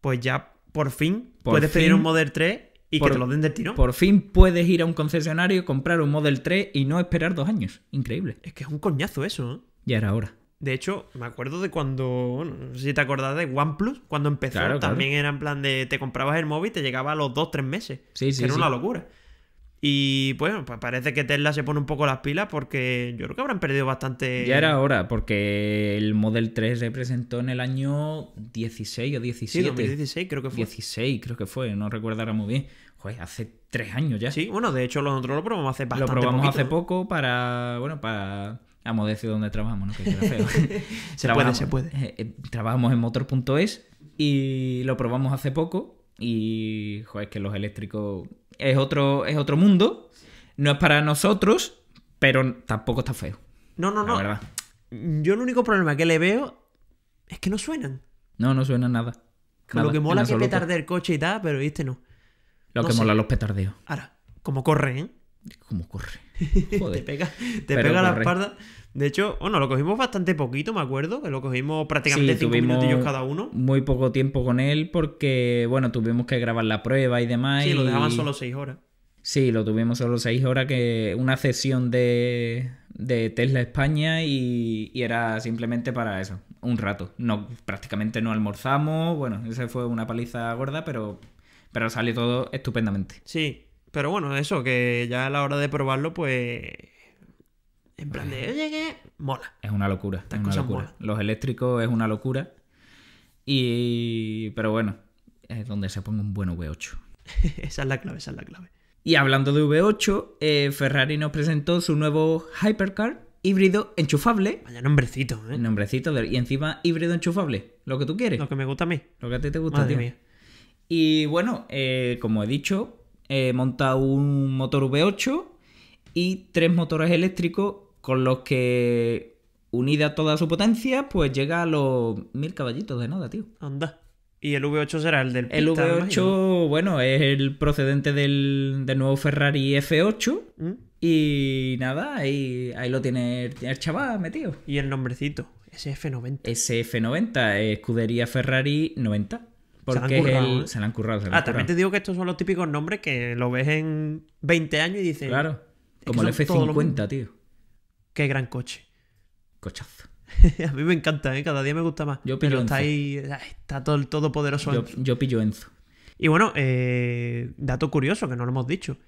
Speaker 2: pues ya por fin puedes pedir un Model 3 y que te lo den del tirón. Por fin puedes ir a un concesionario, comprar un Model 3 y no esperar dos años. Increíble. Es que es un coñazo eso, ¿no?
Speaker 1: Ya era hora. De hecho, me acuerdo de cuando, no sé si te acordás de OnePlus, cuando empezó, también era en plan de te comprabas el móvil y te llegaba a los dos tres meses. Sí, sí. era una locura. Y pues, bueno, pues parece que Tesla se pone un poco las pilas porque
Speaker 2: yo creo que habrán perdido bastante. Ya era ahora, porque el Model 3 se presentó en el año 16 o 17. Sí, 2016 creo que fue. 16 creo que fue, no recuerdo ahora muy bien. Joder, hace tres años ya. Sí, bueno, de hecho nosotros lo probamos hace bastante Lo probamos hace poco para, bueno, para Vamos a decir dónde trabajamos, ¿no? Que se puede, se puede. trabajamos en eh, motor.es y lo probamos hace poco. Y, joder, es que los eléctricos es otro, es otro mundo. No es para nosotros, pero tampoco está feo. No, no, la Verdad.
Speaker 1: Yo el único problema que le veo es que no suenan.
Speaker 2: No, no suena nada. lo que mola es que petarde
Speaker 1: pues. el coche y tal, pero viste no.
Speaker 2: Lo que mola los petardeos.
Speaker 1: Ahora, como corre, ¿eh? Como corre. te pega, te la espalda. De hecho, bueno, lo cogimos bastante poquito, me acuerdo, que lo cogimos prácticamente sí, minutillos cada uno.
Speaker 2: Muy poco tiempo con él porque, bueno, tuvimos que grabar la prueba y demás. Sí, lo dejaban solo seis horas. Sí, lo tuvimos solo seis horas, que una sesión de, Tesla España y, era simplemente para eso, un rato. No, prácticamente no almorzamos, bueno, esa fue una paliza gorda, pero, pero salió todo estupendamente. Sí, pero bueno, eso, que ya a la hora de probarlo, pues.
Speaker 1: En plan de, oye, que
Speaker 2: mola. Es una locura. es una locura. Los eléctricos es una locura. Y. Pero bueno, es donde se pone un buen V8. esa es la clave, esa es la clave. Y hablando de V8, eh, Ferrari nos presentó su nuevo Hypercar híbrido enchufable. Vaya nombrecito, ¿eh? Nombrecito, de... y encima híbrido enchufable. Lo que tú quieres. Lo que me gusta a mí. Lo que a ti te gusta, Madre ti Mía. Y bueno, eh, como he dicho, eh, monta un motor V8 y tres motores eléctricos con los que, unida toda su potencia, pues llega a los mil caballitos de nada, tío. Anda. ¿Y el V8 será el del El V8, bueno, es el procedente del, nuevo Ferrari F8. ¿Mm? Y nada, ahí, ahí lo tiene el, chaval metido. ¿Y el nombrecito? SF90. SF90, escudería Ferrari 90. Porque se la han currado. ¿eh? Se han currado ah, también te
Speaker 1: digo que estos son los típicos nombres que lo ves en 20 años y dices. Claro. Como el F50, tío. Qué gran coche. Cochazo. a mí
Speaker 2: me encanta, ¿eh? cada día me gusta más.
Speaker 1: Yo pillo Pero está ahí, está todo el todopoderoso
Speaker 2: yo, pillo Enzo.
Speaker 1: Y bueno, eh, dato curioso que no lo hemos dicho.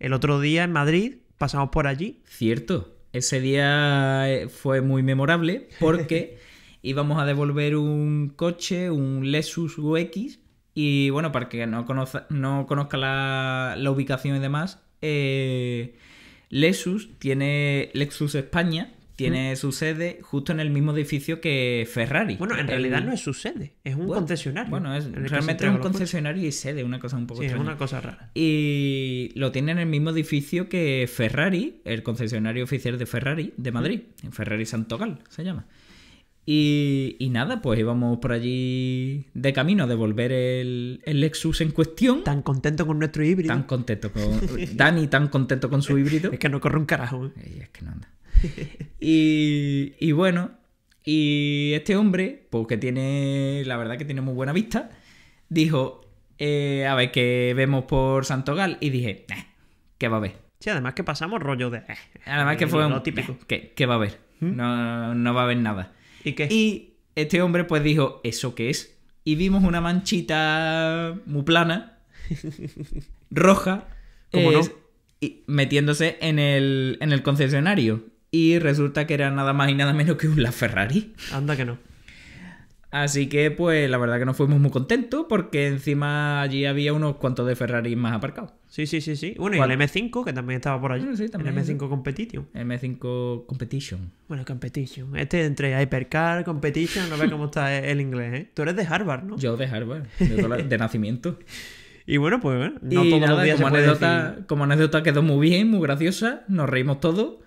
Speaker 1: El otro día en Madrid pasamos por allí.
Speaker 2: Cierto. Ese día eh, fue muy memorable porque íbamos a devolver un coche, un Lexus UX. Y bueno, para que no, conozca, no conozca la, ubicación y demás, eh, Lexus tiene Lexus España, tiene su sede justo en el mismo edificio que Ferrari. Bueno, en realidad no es su sede, es un concesionario. Bueno, realmente es un concesionario y sede, una cosa un poco sí, es una cosa rara. Y lo tiene en el mismo edificio que Ferrari, el concesionario oficial de Ferrari de Madrid, en Ferrari Santogal se llama. Y, nada, pues íbamos por allí de camino a devolver el, Lexus en cuestión. Tan contento con nuestro híbrido. Tan contento con. Dani tan contento con su híbrido. Es que no corre un carajo. ¿eh? Es que no anda. Y, bueno, y este hombre, pues que tiene. La verdad que tiene muy buena vista, dijo: eh, A ver, que vemos por Santo Gal Y dije: eh, ¿Qué va a ver Sí, además que pasamos rollo de. Eh, además que fue. Lo un, típico. ¿qué, ¿Qué va a ver ¿Mm? No, no va a haber nada. ¿Y Y este hombre pues dijo, ¿eso qué es? Y vimos una manchita muy plana, roja, como eh, metiéndose en el, en el concesionario. Y resulta que era nada más y nada menos que un Ferrari Anda que no. Así que, pues, la verdad que nos fuimos muy contentos porque encima allí había unos cuantos de Ferrari más aparcados. Sí, sí, sí, sí. Bueno, y el M5, que también estaba por allí. el M5 Competition. Competition. M5 Competition.
Speaker 1: Bueno, Competition. Este entre Hypercar, Competition, no ve cómo está el inglés,
Speaker 2: ¿eh? Tú eres de Harvard, ¿no? Yo de Harvard, de, nacimiento. Y bueno, pues, bueno, no todos los días como, anécdota, como anécdota quedó muy bien, muy graciosa, nos reímos todos.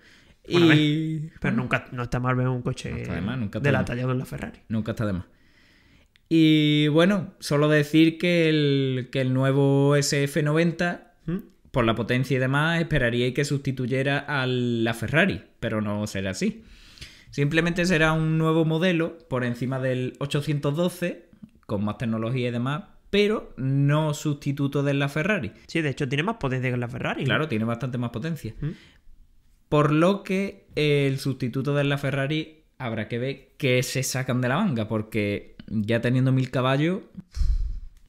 Speaker 2: y... Pero nunca, no está mal ver un coche de, de la talla de la Ferrari. Nunca está de más. Y bueno, solo decir que el, nuevo SF90, ¿Mm? por la potencia y demás, esperaría que sustituyera a la Ferrari, pero no será así. Simplemente será un nuevo modelo por encima del 812, con más tecnología y demás, pero no sustituto de la Ferrari. Sí, de hecho tiene más potencia que la Ferrari. Claro, tiene bastante más potencia. ¿Mm? Por lo que el sustituto de la Ferrari habrá que ver qué se sacan de la manga, porque ya teniendo mil caballos,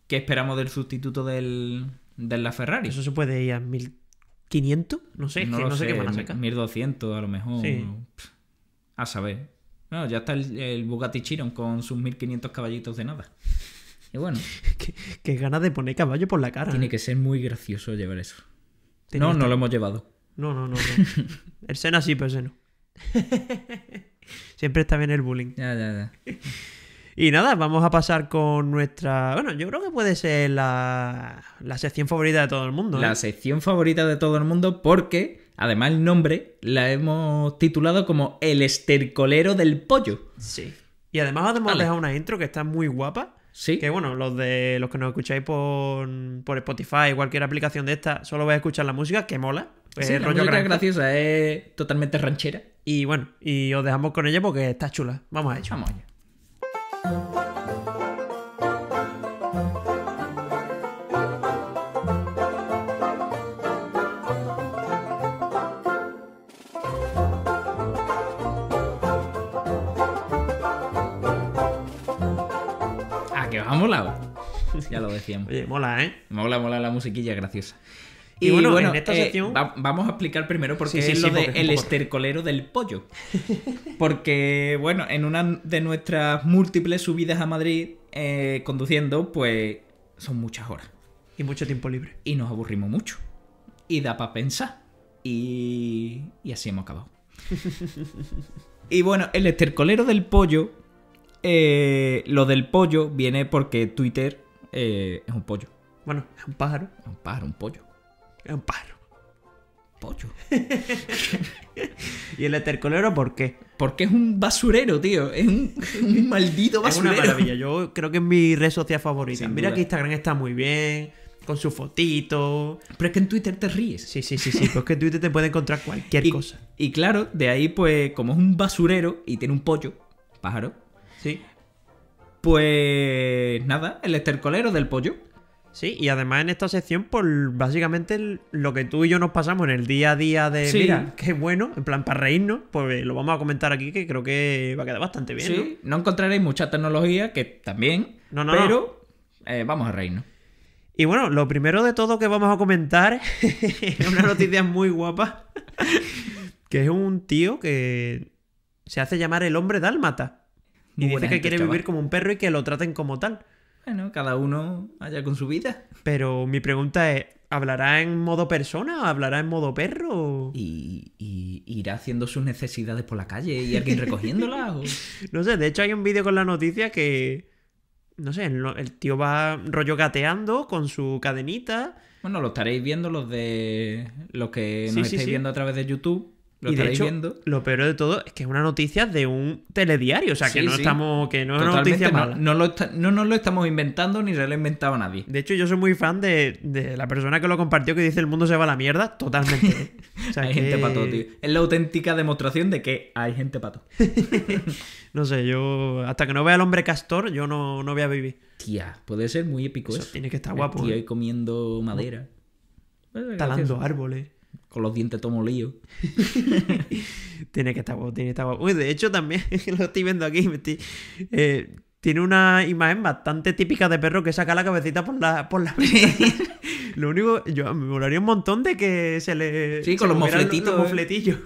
Speaker 2: ¿qué esperamos del sustituto del, la Ferrari? Eso se puede ir a 1500, no sé, no, sé, qué van a sacar. 1200 a lo mejor. A saber. No, ya está el, Bugatti Chiron con sus 1500 caballitos de nada. Y bueno. qué, ganas de poner caballo por la cara. Tiene ¿eh? que ser muy gracioso llevar eso. no, no lo hemos llevado. No, no, no. el Sena sí, pero el Sena.
Speaker 1: Siempre está bien el bullying. Ya, ya, ya. Y nada, vamos a pasar con nuestra. Bueno, yo creo que puede ser la, sección favorita de todo el mundo. La ¿eh?
Speaker 2: sección favorita de todo el mundo porque. Además, el nombre la hemos titulado como El estercolero del pollo. Sí.
Speaker 1: Y además hemos dejado una intro que está muy guapa. Sí. Que bueno, los de los que nos escucháis por, Spotify Spotify, cualquier aplicación de esta, solo vais a escuchar la música, que mola. sí, es la rollo música es graciosa, es totalmente ranchera. Y bueno, y os dejamos con ella porque está chula. Vamos a ello. Vamos a
Speaker 2: ha molado. Ya lo decíamos. mola, ¿eh? Mola, mola la musiquilla graciosa. Y, bueno, bueno, en esta eh, sección... vamos a explicar primero por qué es lo de el estercolero del pollo. Porque, bueno, en una de nuestras múltiples subidas a Madrid eh, conduciendo, pues son muchas horas. Y mucho tiempo libre. Y nos aburrimos mucho. Y da para pensar. Y... y así hemos acabado. y bueno, el estercolero del pollo eh, lo del pollo viene porque Twitter eh, es un pollo. Bueno, es un pájaro. Es un pájaro, un pollo. Es un pájaro. Pollo. ¿Y el etercolero por qué? Porque es un basurero, tío. Es un, maldito basurero. Es una maravilla. Yo
Speaker 1: creo que es mi red social favorita. Mira que Instagram está muy bien con su fotito.
Speaker 2: Pero es que en Twitter te ríes. Sí, sí, sí, sí. es que en Twitter te puede encontrar cualquier cosa. Y claro, de ahí, pues, como es un basurero y tiene un pollo, pájaro, Sí. Pues nada, el estercolero del pollo. Sí, y además en esta sección, pues
Speaker 1: básicamente lo que tú y yo nos pasamos en el día a día de mira, qué bueno, en plan para reírnos, pues lo vamos a comentar aquí que creo que va a quedar bastante bien. Sí, no, encontraréis mucha tecnología, que también, no, no, pero eh, vamos a reírnos. Y bueno, lo primero de todo que vamos a comentar es una noticia muy guapa, que es un tío que se hace llamar el hombre dálmata y dice que quiere vivir como un perro y que lo traten como tal. Bueno, cada uno allá con su vida. Pero mi pregunta es, ¿hablará en modo persona? ¿Hablará en modo perro? ¿Y, irá haciendo sus necesidades por la calle y alguien recogiéndolas? No sé, de hecho hay un vídeo con la noticia que... No sé, el tío va rollo gateando con su cadenita. Bueno,
Speaker 2: lo estaréis viendo los de. que nos sí, viendo a través de YouTube. Lo lo peor
Speaker 1: de todo es que es una noticia de un telediario, o sea, que no estamos que no es noticia mala. No, lo nos lo estamos inventando ni se lo ha inventado nadie. De hecho, yo soy muy fan de, la persona que lo compartió que dice el mundo se va a la mierda, totalmente. hay gente pato, tío. Es la auténtica demostración de que hay gente pato. no sé, yo hasta que no vea al hombre castor, yo no,
Speaker 2: no voy a vivir. Tía, puede ser muy épico eso. Tiene que estar guapo. Tío, ¿eh? comiendo madera. Talando árboles con los dientes todo tiene
Speaker 1: que estar guapo, tiene que estar Uy, de hecho, también lo estoy viendo aquí. Eh, tiene una imagen bastante típica de perro que saca la cabecita por la, por Lo único, yo me molaría un montón de que se le. Sí, con los mofletitos. Con los eh. mofletillos.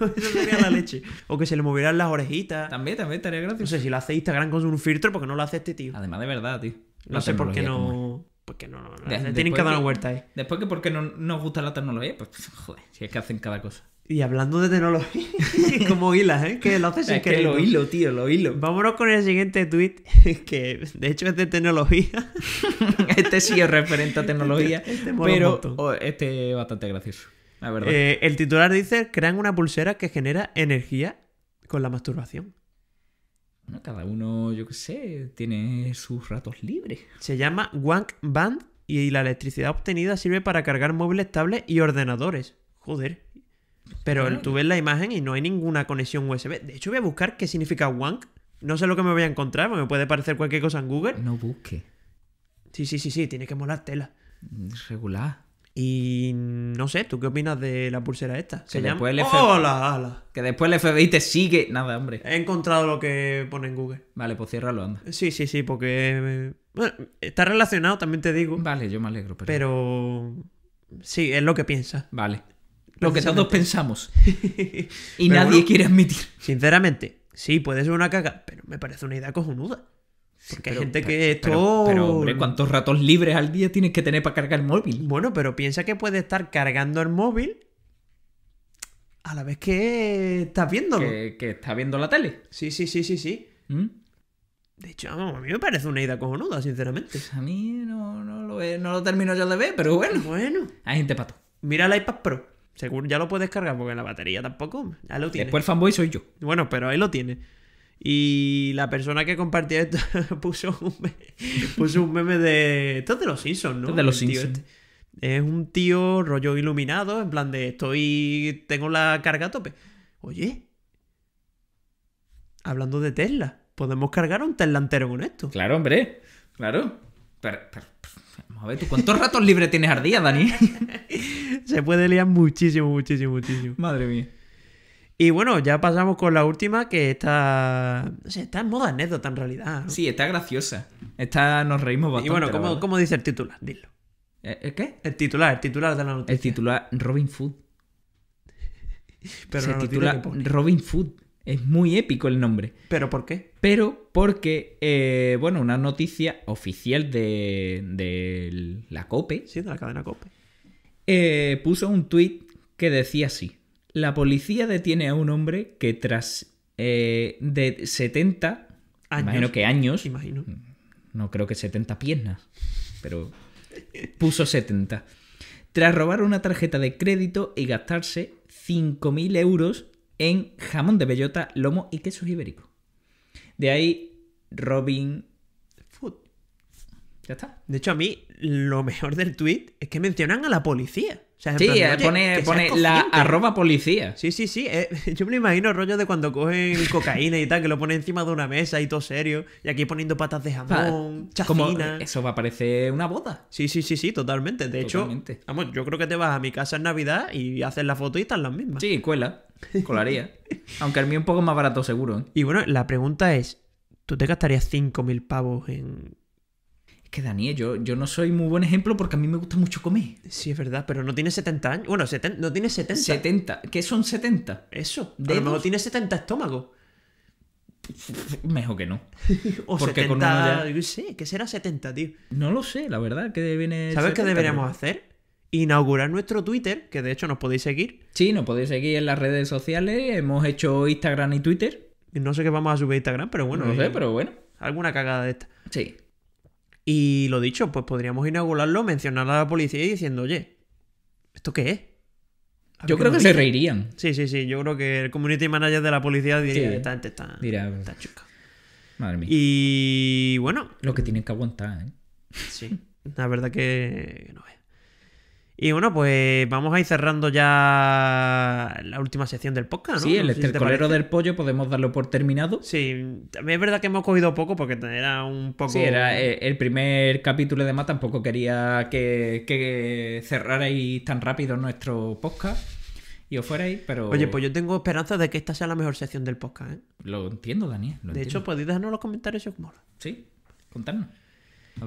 Speaker 1: leche. O que se le movieran las orejitas. También, también estaría gracioso. No sé si lo hace Instagram con un filtro, porque no lo hace este tío. Además, de
Speaker 2: verdad, tío. no sé por qué no porque no, no tienen cada dar una vuelta ahí. Después que porque no nos gusta la tecnología, pues, pues joder, si es que hacen cada cosa.
Speaker 1: Y hablando de tecnología,
Speaker 2: como hilas, ¿eh? Que lo haces sin es que lo hilo, tío, lo hilo. Vámonos con el siguiente tweet, que de hecho
Speaker 1: es de tecnología. este sí es referente a tecnología, este, pero oh, este
Speaker 2: es bastante gracioso,
Speaker 1: la verdad. Eh, el titular dice,
Speaker 2: crean una pulsera que genera
Speaker 1: energía con la masturbación.
Speaker 2: Bueno, cada uno, yo qué sé, tiene sus
Speaker 1: ratos libres. Se llama Wank Band y la electricidad obtenida sirve para cargar móviles, tablets y ordenadores. Joder. Pero tú ves la imagen y no hay ninguna conexión USB. De hecho, voy a buscar qué significa Wank. No sé lo que me voy a encontrar, me puede parecer cualquier cosa en Google. No busque. Sí, sí, sí, sí, tiene que molar tela. Regular. Y no sé, ¿tú qué opinas de la pulsera esta? que Después el FBI... te sigue. Nada, hombre. He encontrado lo que pone en Google. Vale, pues ciérralo, anda. Sí, sí, sí, porque. está relacionado, también te digo. Vale, yo me alegro, pero. Sí, es lo que piensa. Vale. Lo que todos pensamos. y nadie quiere admitir. Sinceramente, sí, puede ser una caga, pero me parece una idea cojonuda que hay gente que esto. Pero, hombre, ¿cuántos ratos libres al día tienes que tener para cargar el móvil? Bueno, pero piensa que puede estar cargando el móvil a la vez que estás viéndolo. Que, que estás viendo la tele. Sí, sí, sí, sí, sí. ¿Mm? De hecho, a mí me parece una idea cojonuda, sinceramente.
Speaker 2: Pues a mí no,
Speaker 1: lo, termino yo de ver, pero bueno. Bueno. Hay gente pato. Mira el iPad Pro. Seguro ya lo puedes cargar porque la batería tampoco. Ya lo tiene Después el fanboy soy yo. Bueno, pero ahí lo tienes. Y la persona que compartió esto puso, un meme, puso un meme de. Esto es de los Simpsons, ¿no? de los Simpsons. Este. es un tío rollo iluminado, en plan de estoy. tengo la carga a tope. Oye. Hablando de Tesla, podemos cargar un Tesla entero con esto. Claro, hombre.
Speaker 2: Claro. vamos a ver, ¿tú cuántos ratos libres tienes al día, Dani?
Speaker 1: Se puede liar muchísimo, muchísimo, muchísimo. Madre mía. Y bueno, ya pasamos con la última que está. está en modo anécdota en realidad. Sí,
Speaker 2: está graciosa. Está, nos reímos bastante. Y bueno,
Speaker 1: ¿cómo, dice el titular? Dilo. ¿El eh, ¿eh, qué? El titular, el titular de la noticia. El
Speaker 2: titular Robin Food. Pero Se titula Robin Food. Es muy épico el nombre. ¿Pero por qué? Pero porque, eh, bueno, una noticia oficial de, de, la COPE. Sí, de la cadena COPE. puso un tweet que decía así. La policía detiene a un hombre que tras eh, de 70, años. que años, imagino. Mm, no creo que 70 piernas, pero puso 70. Tras robar una tarjeta de crédito y gastarse 5.000 euros en jamón de bellota, lomo y quesos ibérico De ahí Robin Food. Ya está. De hecho, a mí lo mejor del tweet es que mencionan a la policía
Speaker 1: sí, eh, pone, la arroba policía. Sí, sí, sí. Eh, yo me imagino imagino rollo de cuando cogen cocaína y tal, que lo ponen encima de una mesa y todo serio. Y aquí poniendo patas de jamón, chacinas... eso va a parecer una boda. Sí, sí, sí, sí, totalmente. De hecho, vamos, yo creo que te vas a mi casa en Navidad y haces la foto y están las mismas. Sí, cuela. Colaría. Aunque el mío un poco más barato, seguro. ¿eh? Y bueno, la pregunta es: ¿tú te gastarías 5.000 pavos en
Speaker 2: que Daniel, yo, yo no soy muy buen ejemplo porque a mí me gusta mucho comer. Sí, es verdad, pero no tiene 70 años. Bueno, no tiene 70. 70. ¿Qué son 70? Eso. no tiene 70 estómagos. Mejor que no. o 70, sé, ¿qué será 70, tío? No lo sé, la verdad, que viene ¿Sabes qué deberíamos hacer? Inaugurar nuestro Twitter, que de hecho nos podéis seguir. Sí, nos podéis seguir en las redes sociales. Hemos hecho Instagram y
Speaker 1: Twitter. No sé qué vamos a subir a Instagram, pero bueno. No lo sé, pero bueno. Alguna cagada de esta. Sí. Y lo dicho, pues podríamos inaugurarlo, mencionar a la policía y diciendo, oye, ¿esto qué es? Yo creo que se reirían. Sí, sí, sí. Yo creo que el community manager de la policía diría, está,
Speaker 2: chuca. Madre mía. Y bueno. Lo que tienen que
Speaker 1: aguantar, ¿eh? Sí. La verdad que no es. Y bueno, pues vamos a ir cerrando ya la última sección del podcast, ¿no? Sí, el del pollo podemos darlo por terminado. Sí, también es verdad que hemos cogido poco porque era un poco... Sí, era
Speaker 2: eh, el primer capítulo de más, tampoco quería que, que cerrarais tan rápido nuestro podcast y os fuerais, pero... Oye, pues yo tengo esperanza de que esta sea la mejor sección del podcast, ¿eh? Lo entiendo, Daniel. de hecho, podéis dejarnos los comentarios si os Sí, contadnos.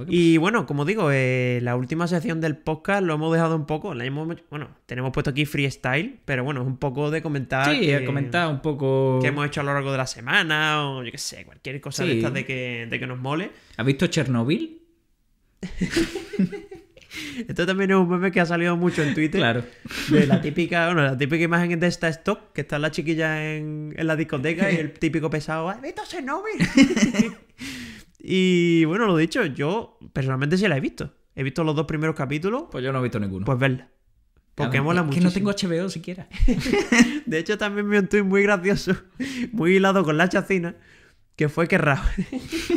Speaker 1: Y bueno, como digo, eh, la última sección del podcast lo hemos dejado un poco. bueno, tenemos puesto aquí freestyle, pero bueno, es un poco de comentar. Sí, eh, comentar un poco. Que hemos hecho a lo largo de la semana, o yo qué sé, cualquier cosa de estas de que, nos mole.
Speaker 2: ¿Has visto Chernobyl?
Speaker 1: Esto también es un meme que ha salido mucho en Twitter. Claro. De la típica, bueno, la típica imagen de esta stock, que está la chiquilla en, la discoteca y el típico pesado, visto Chernobyl! Y bueno, lo dicho, yo personalmente sí la he visto. He visto los dos primeros capítulos. Pues yo no he visto ninguno. Pues verla. Porque mola mucho. Que no tengo
Speaker 2: HBO siquiera.
Speaker 1: de hecho, también me un muy gracioso, muy hilado con la chacina, que fue que raro.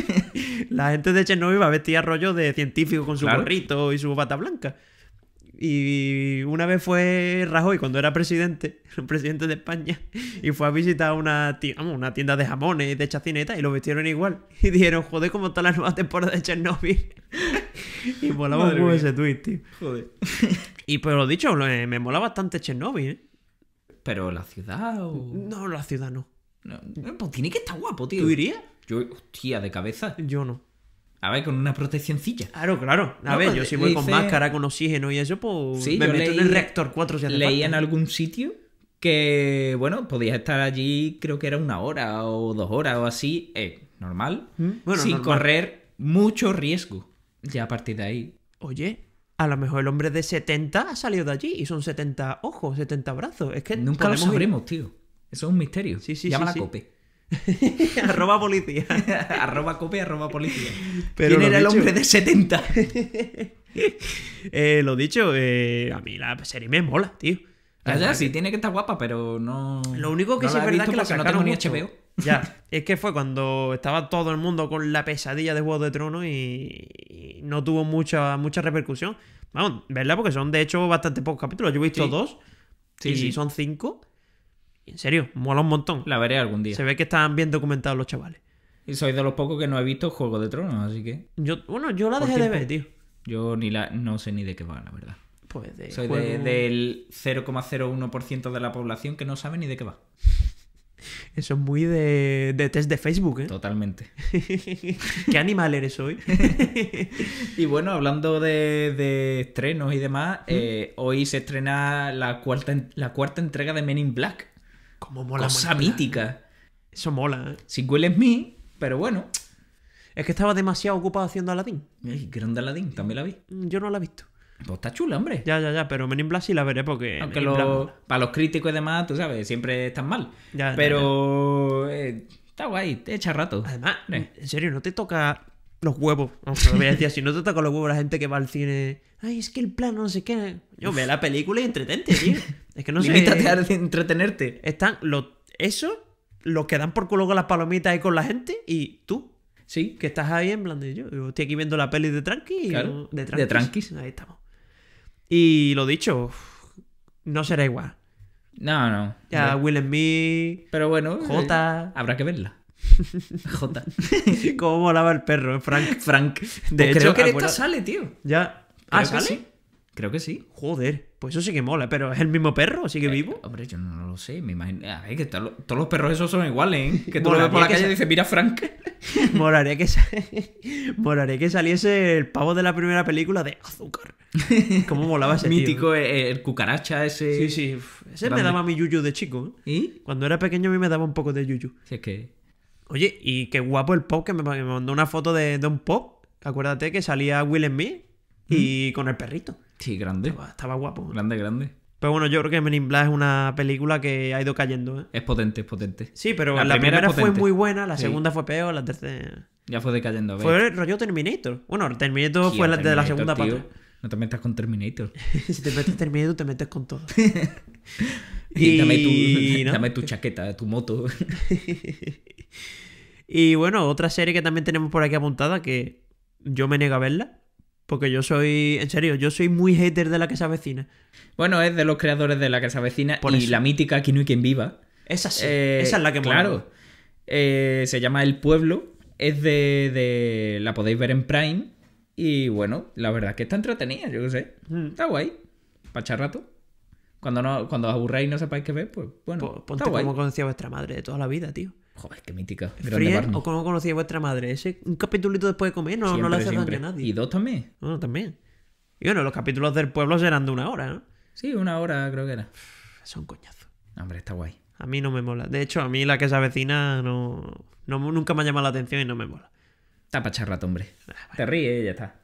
Speaker 1: la gente de Chernobyl va vestir rollo de científico con su gorrito y su bata blanca. Y una vez fue Rajoy cuando era presidente, presidente de España, y fue a visitar una tienda, una tienda de jamones, de chacineta y lo vistieron igual. Y dijeron, joder, ¿cómo está la nueva temporada de Chernobyl? y molaba un ese tweet, tío. Joder. y pues lo dicho,
Speaker 2: eh, me, mola bastante Chernobyl, ¿eh? ¿Pero la ciudad o...?
Speaker 1: No, la ciudad no.
Speaker 2: Pues tiene que estar guapo, tío. ¿Tú irías? Yo, hostia, de cabeza. Yo no. A ver, con una proteccioncilla. Claro, claro. A ver, pues, yo si voy con máscara, con oxígeno y eso, pues me en el reactor 4 en algún sitio que, bueno, podías estar allí, creo que era una hora o dos horas o así, eh, normal, mm. sin correr mucho riesgo. Ya a partir de ahí. Oye, a lo mejor el hombre de 70 ha salido de allí y
Speaker 1: son 70 ojos, 70 brazos. Es que nunca lo sabremos,
Speaker 2: tío. Eso es un misterio. Sí, Llama sí, la sí. cope.
Speaker 1: arroba policía. arroba copia, arroba
Speaker 2: policía. Pero ¿Quién era el hombre de 70? Eh, lo dicho, eh, a mí la serie me mola, tío. sí, tiene que estar guapa, pero no. Lo único que sí es verdad que la no ni HBO.
Speaker 1: Ya, es que fue cuando estaba todo el mundo con la pesadilla de Juego de Tronos y, no tuvo mucha, mucha repercusión. Vamos, ¿verdad? Porque son de hecho bastante pocos capítulos. Yo he visto dos. Sí, y sí. son cinco en serio, mola un montón. La veré algún día. Se
Speaker 2: ve que están bien documentados los chavales. Y soy de los pocos que no he visto Juego de Tronos, así que.
Speaker 1: Yo, bueno, yo la dejé de ver, tío.
Speaker 2: Yo ni la, no sé ni de qué va, la verdad. Pues de Soy del 0,01% de la población que no sabe ni de qué va. Eso es muy de, test de Facebook, ¿eh? Totalmente. ¿Qué animal eres hoy? y bueno, hablando de, estrenos y demás, ¿Mm? eh, hoy se estrena la cuarta, la cuarta entrega de Men in Black. Como mola. Cosa mítica. Eso mola, ¿eh? Sin Will pero bueno. Es que estaba demasiado ocupado haciendo Aladdin. Ay, grande Aladdin, también la vi. Mm, yo no la he visto. Pues está chula, hombre. Ya, ya, ya, pero Menin Blasi la veré porque. Aunque para los críticos y demás, tú sabes, siempre están mal. Ya, pero. Eh, está guay, te echa rato. Además, en serio, ¿no te toca los huevos.
Speaker 1: si no te toca los huevos la gente que va al cine, ay, es que el plan no sé qué. Yo ve la película y entretente, tío. Es que no sé. entretenerte. Están lo, eso, los que dan por culo con las palomitas y con la gente, y tú. Sí. Que estás ahí en plan yo. yo estoy aquí viendo la peli de Tranqui. Claro, de, de Ahí estamos. Y lo dicho, no será igual. No, no. Ya, Will and Me. Pero bueno, Jota. Eh, habrá que verla. J. Cómo
Speaker 2: molaba el perro, eh, Frank. Frank.
Speaker 1: De hecho, creo que esta sale, tío. Ya. ah, ¿sale?
Speaker 2: Creo que sí. Joder, pues eso sí que mola, pero ¿es el mismo perro? ¿Sigue eh, vivo? Hombre, yo no lo sé, me imagino. que todos los perros esos son iguales, ¿eh? Que tú lo ves por la calle y dices, mira Frank. Moraré que,
Speaker 1: que saliese el pavo de la primera película de azúcar. ¿Cómo molaba ese Mítico,
Speaker 2: eh, El, cucaracha ese. Sí, sí. Ese me daba
Speaker 1: mi yuyu de chico. ¿Y? Cuando era pequeño a mí me daba un poco de yuyu. Si es que Oye, y qué guapo el pop que me, mandó una foto de, un pop. Acuérdate que salía Will Me y mm. con el perrito.
Speaker 2: Sí, grande. Estaba, guapo. Grande, grande.
Speaker 1: Pero bueno, yo creo que Men in Black es una película que ha ido cayendo. ¿eh?
Speaker 2: Es potente, es potente. Sí, pero la, primera, fue muy buena, la segunda
Speaker 1: fue peor, la tercera.
Speaker 2: Ya fue decayendo. cayendo. Fue
Speaker 1: el rollo Terminator. Bueno, Terminator fue la de la segunda parte.
Speaker 2: No te metas con Terminator. si te metes Terminator, te metes
Speaker 1: con todo. y, dame, tu, dame tu chaqueta, tu moto y bueno, otra serie que también tenemos por aquí apuntada que yo me niego a verla. Porque yo soy, en serio, yo soy muy hater de la Casa Vecina Bueno, es
Speaker 2: de los creadores de la Casa Vecina y la mítica Aquí no hay quien viva. Esa sí, eh, esa es la que Claro. Eh, se llama El Pueblo. Es de, La podéis ver en Prime. Y bueno, la verdad que está entretenida, yo qué sé. Mm. Está guay. Para rato. Cuando, no, cuando os aburráis y no sepáis qué ver, pues bueno. Pues ponte está guay. como conocía vuestra madre de toda la vida, tío. Joder, qué mítica. ¿O o
Speaker 1: como conocía vuestra madre. Ese un capítulito después de comer no, le hace daño a nadie. Y dos también. Bueno, también. Y bueno, los capítulos del pueblo serán de una hora, ¿no? Sí, una hora creo que era. Son coñazo. Hombre, está guay. A mí no me mola. De hecho, a mí la que se avecina no, nunca me ha llamado la atención y no me mola.
Speaker 2: Está pa' hombre.
Speaker 1: Ah, Te ríe y ya está.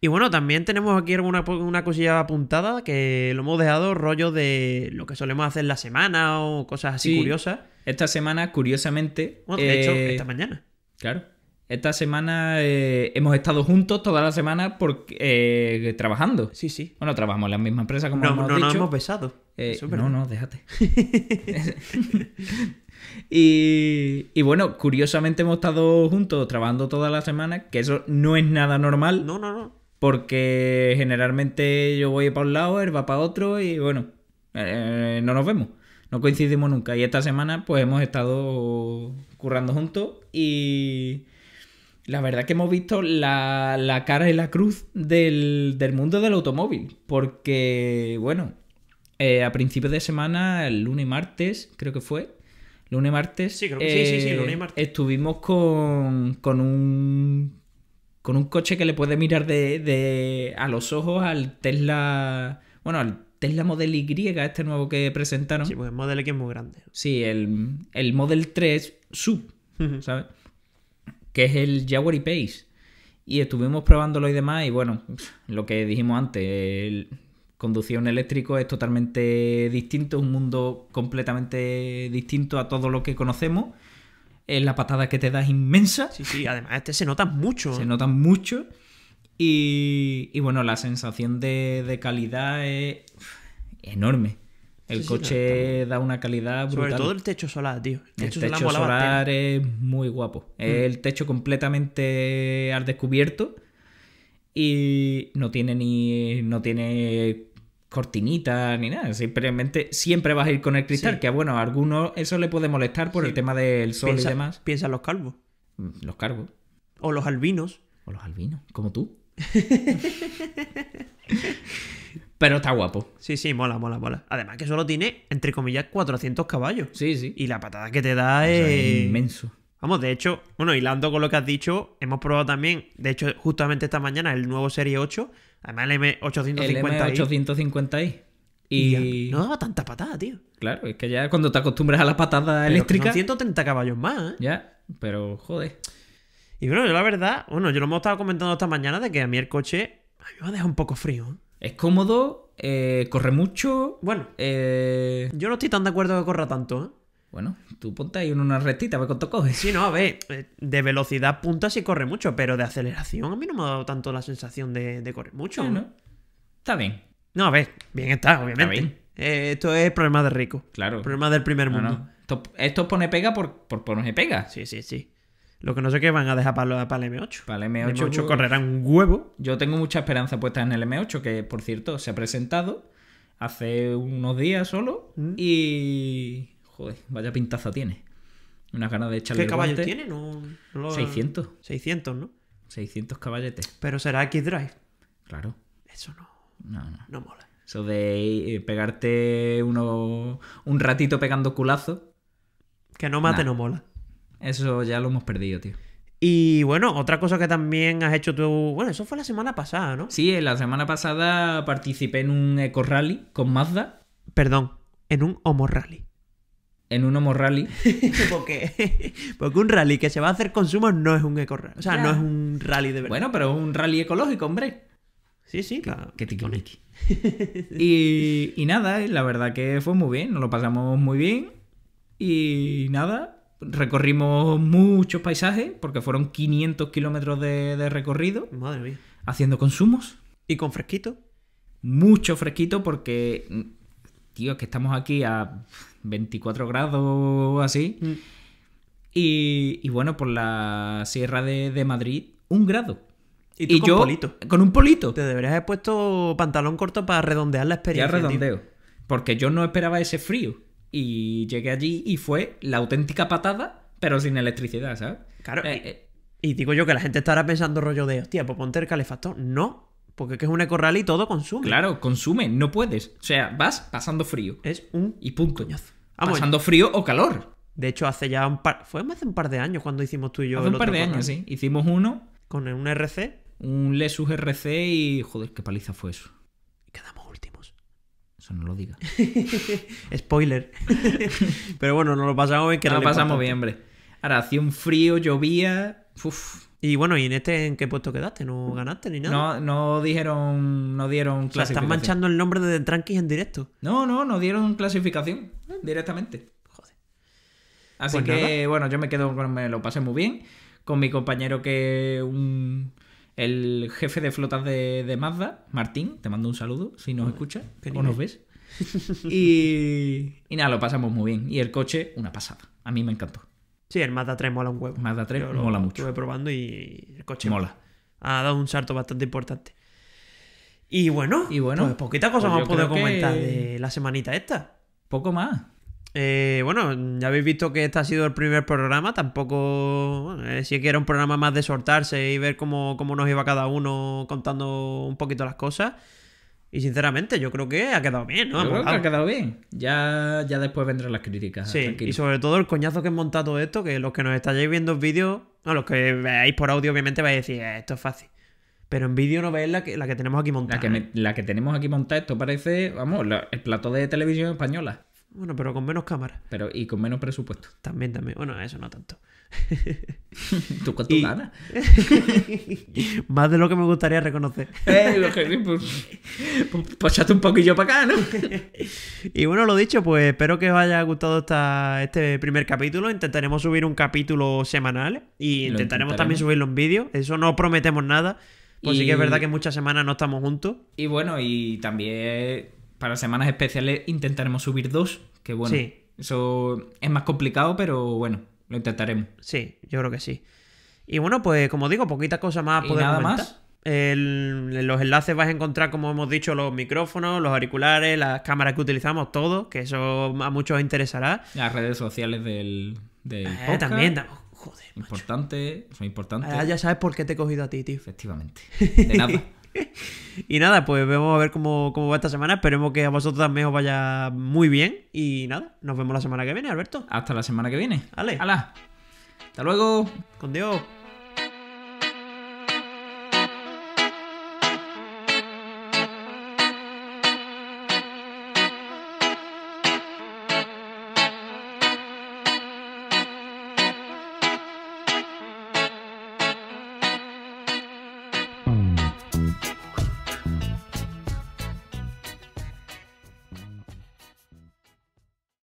Speaker 1: Y bueno, también tenemos aquí una cosilla apuntada que lo hemos dejado, rollo de lo que solemos hacer la semana o cosas así curiosas. Esta semana,
Speaker 2: curiosamente. Bueno, de hecho, eh, esta mañana. Claro. Esta semana eh, hemos estado juntos toda la semana porque, eh, trabajando. Sí, sí. Bueno, trabajamos en la misma empresa, como no, hemos no, No, hemos besado. no, no, déjate. Y, bueno, curiosamente hemos estado juntos trabajando toda la semana, que eso no es nada normal. No, no, no. Porque generalmente yo voy para un lado, él va para otro y bueno, no nos vemos no coincidimos nunca. Y esta semana pues hemos estado currando juntos y la verdad que hemos visto la, la cara y la cruz del, mundo del automóvil. Porque, bueno, eh, a principios de semana, el lunes y martes, creo que fue. Lunes y martes. Sí, sí, sí, lunes eh, Estuvimos con, con un. con un coche que le puede mirar de a los ojos al Tesla. Bueno, al este la modelo Y, este nuevo que presentaron. Sí, pues el modelo X es muy grande. Sí, el, el Model 3 Sub, ¿sabes? Que es el Jaguar y pace Y estuvimos probándolo y demás, y bueno, lo que dijimos antes, conducción eléctrico es totalmente distinto, un mundo completamente distinto a todo lo que conocemos. La patada que te da es inmensa. Sí, sí, además este se nota mucho. Se nota mucho. Y, bueno, la sensación de, calidad es enorme. El coche da una calidad brutal. Sobre todo el techo solar, tío. El techo, solar, es muy guapo. Mm. el techo completamente al descubierto y no tiene ni no tiene cortinita ni nada. Simplemente siempre vas a ir con el cristal, que bueno, a algunos eso le puede molestar por el tema del sol y demás. Piensa en los calvos. Mm, los calvos. O los albinos. O los albinos, como tú. Pero está guapo. Sí,
Speaker 1: sí, mola, mola, mola. Además que solo tiene, entre comillas, 400 caballos. Sí, sí. Y la patada que te da es... inmenso. Vamos, de hecho, bueno, hilando con lo que has dicho, hemos probado también, de hecho, justamente esta mañana, el nuevo Serie 8, además el M850i. El m y... y... no daba tanta patada, tío. Claro, es que ya cuando te acostumbras a las patadas eléctricas... 130 caballos más, ¿eh? Ya, pero joder. Y bueno, yo la verdad, bueno, yo lo hemos estado comentando esta mañana de que a mí el coche a mí me deja un poco frío. ¿eh? Es cómodo, eh, corre mucho. Bueno, eh, yo no estoy tan de acuerdo que corra tanto.
Speaker 2: Bueno, tú
Speaker 1: ponte ahí en una rectita, a ver cuánto coge Sí, no, a ver, de velocidad punta sí corre mucho, pero de aceleración a mí no me ha dado tanto la sensación de, correr mucho. Está bien. No, a ver, bien está, obviamente. esto es problema de rico. Claro. Problema del primer mundo.
Speaker 2: Esto, pone pega por, por ponerse pega. Sí, sí, sí. Lo que no sé qué van a dejar para, el M8. Para el M8, pues, correrán un huevo. Yo tengo mucha esperanza puesta en el M8, que por cierto se ha presentado hace unos días solo. Mm. Y. Joder, vaya pintaza tiene. Una ganas de echarle. ¿Qué caballo tiene? 600. 600, ¿no? 600 caballetes.
Speaker 1: Pero será X-Drive.
Speaker 2: Claro. Eso no. No, no. No mola. Eso de eh, pegarte uno, un ratito pegando culazo. Que no mate no mola. Eso ya lo hemos perdido, tío. Y bueno, otra cosa que también has hecho tú. Bueno, eso fue la semana pasada, ¿no? Sí, la semana pasada participé en un Eco Rally con Mazda. Perdón, en un Homo Rally. En un Homo Rally.
Speaker 1: ¿Por qué? Porque un rally que se va a hacer consumo no es un Eco Rally. O sea, no es un rally de verdad. Bueno,
Speaker 2: pero es un rally ecológico, hombre. Sí, sí, claro. Que tiquimiki. y, y nada, eh, la verdad que fue muy bien, nos lo pasamos muy bien. Y nada, recorrimos muchos paisajes, porque fueron 500 kilómetros de, recorrido. Madre mía. Haciendo consumos. ¿Y con fresquito? Mucho fresquito, porque. Mm, tío, es que estamos aquí a 24 grados o así. Mm. Y, bueno, por la Sierra de, Madrid, un grado.
Speaker 1: Y, tú con yo, polito.
Speaker 2: Con un polito. Te deberías haber puesto pantalón corto para redondear la experiencia. Ya redondeo. Porque yo no esperaba ese frío y llegué allí y fue la auténtica patada, pero sin electricidad, ¿sabes? Claro. Eh, eh. y digo yo que la gente estará pensando rollo de,
Speaker 1: hostia, pues ponte el calefactor. No, porque es un corral y todo consume. Claro,
Speaker 2: consume, no puedes. O
Speaker 1: sea, vas pasando frío. Es un... Y punto. Coñazo. Ah, pasando frío o calor. De hecho, hace ya un par... Fue hace un par de años cuando hicimos tú y yo. Hace un par de años, sí. Hicimos uno. Con un RC.
Speaker 2: Un Lesus RC y... Joder, qué paliza fue eso. Eso no lo diga. Spoiler. Pero bueno, nos lo pasamos bien. Que nos lo pasamos bien, hombre. Ahora, hacía un frío, llovía. Y bueno, ¿y en este en qué puesto quedaste? ¿No ganaste ni nada? No, no dijeron, no dieron O sea, están manchando el nombre de Tranquis en directo. No, no, no dieron clasificación eh, directamente. Joder. Así pues que, bueno, yo me quedo con, me lo pasé muy bien. Con mi compañero que un el jefe de flotas de, Mazda, Martín, te mando un saludo si nos escuchas o nos ves. Y, nada, lo pasamos muy bien. Y el coche, una pasada. A mí me encantó. Sí, el Mazda 3 mola un huevo. Mazda 3 mola lo mucho. Estuve probando y el coche mola.
Speaker 1: Ha dado un salto bastante importante. Y bueno, y bueno pues poquita cosa hemos pues podido comentar de la semanita esta. Poco más. Eh, bueno, ya habéis visto que este ha sido el primer programa, tampoco eh, si es que era un programa más de sortarse y ver cómo, nos iba cada uno contando un poquito las cosas. Y sinceramente, yo creo que ha quedado bien, ¿no? ha quedado bien.
Speaker 2: Ya, ya después vendrán las críticas.
Speaker 1: Sí, y sobre todo el coñazo que he montado esto, que los que nos estáis viendo en vídeo A los que veáis por audio, obviamente vais a decir, eh, esto es fácil.
Speaker 2: Pero en vídeo no veis la que, la que tenemos aquí montada. La que, la que tenemos aquí montada, esto parece, vamos, el plato de televisión española. Bueno, pero con menos cámaras. Pero, y con menos presupuesto. También, también. Bueno, eso no tanto. ¿Tú cuánto tu ganas?
Speaker 1: Más de lo que me gustaría reconocer. Eh, lo que, pues,
Speaker 2: pues, pues un poquillo para acá, ¿no?
Speaker 1: y bueno, lo dicho, pues espero que os haya gustado esta, este primer capítulo. Intentaremos subir un capítulo semanal y intentaremos, también subirlo en vídeo. Eso no prometemos nada. Pues sí que es verdad que
Speaker 2: muchas semanas no estamos juntos. Y bueno, y también para semanas especiales intentaremos subir dos, que bueno, eso es más complicado, pero bueno, lo intentaremos. Sí,
Speaker 1: yo creo que sí. Y bueno, pues como digo, poquitas cosas más podemos. nada más. En los enlaces vas a encontrar, como hemos dicho, los micrófonos, los auriculares, las cámaras que utilizamos, todo, que eso a muchos interesará.
Speaker 2: Las redes sociales del, eh, También, joder. Importante, son importantes. Ah, ya sabes por qué te he cogido a ti, tío. Efectivamente. De
Speaker 1: nada. y nada, pues vamos a ver cómo, va esta semana. Esperemos que a vosotros también os vaya muy bien. Y nada, nos vemos la semana que viene, Alberto. Hasta la semana que viene. Hala. Hasta luego. Con Dios.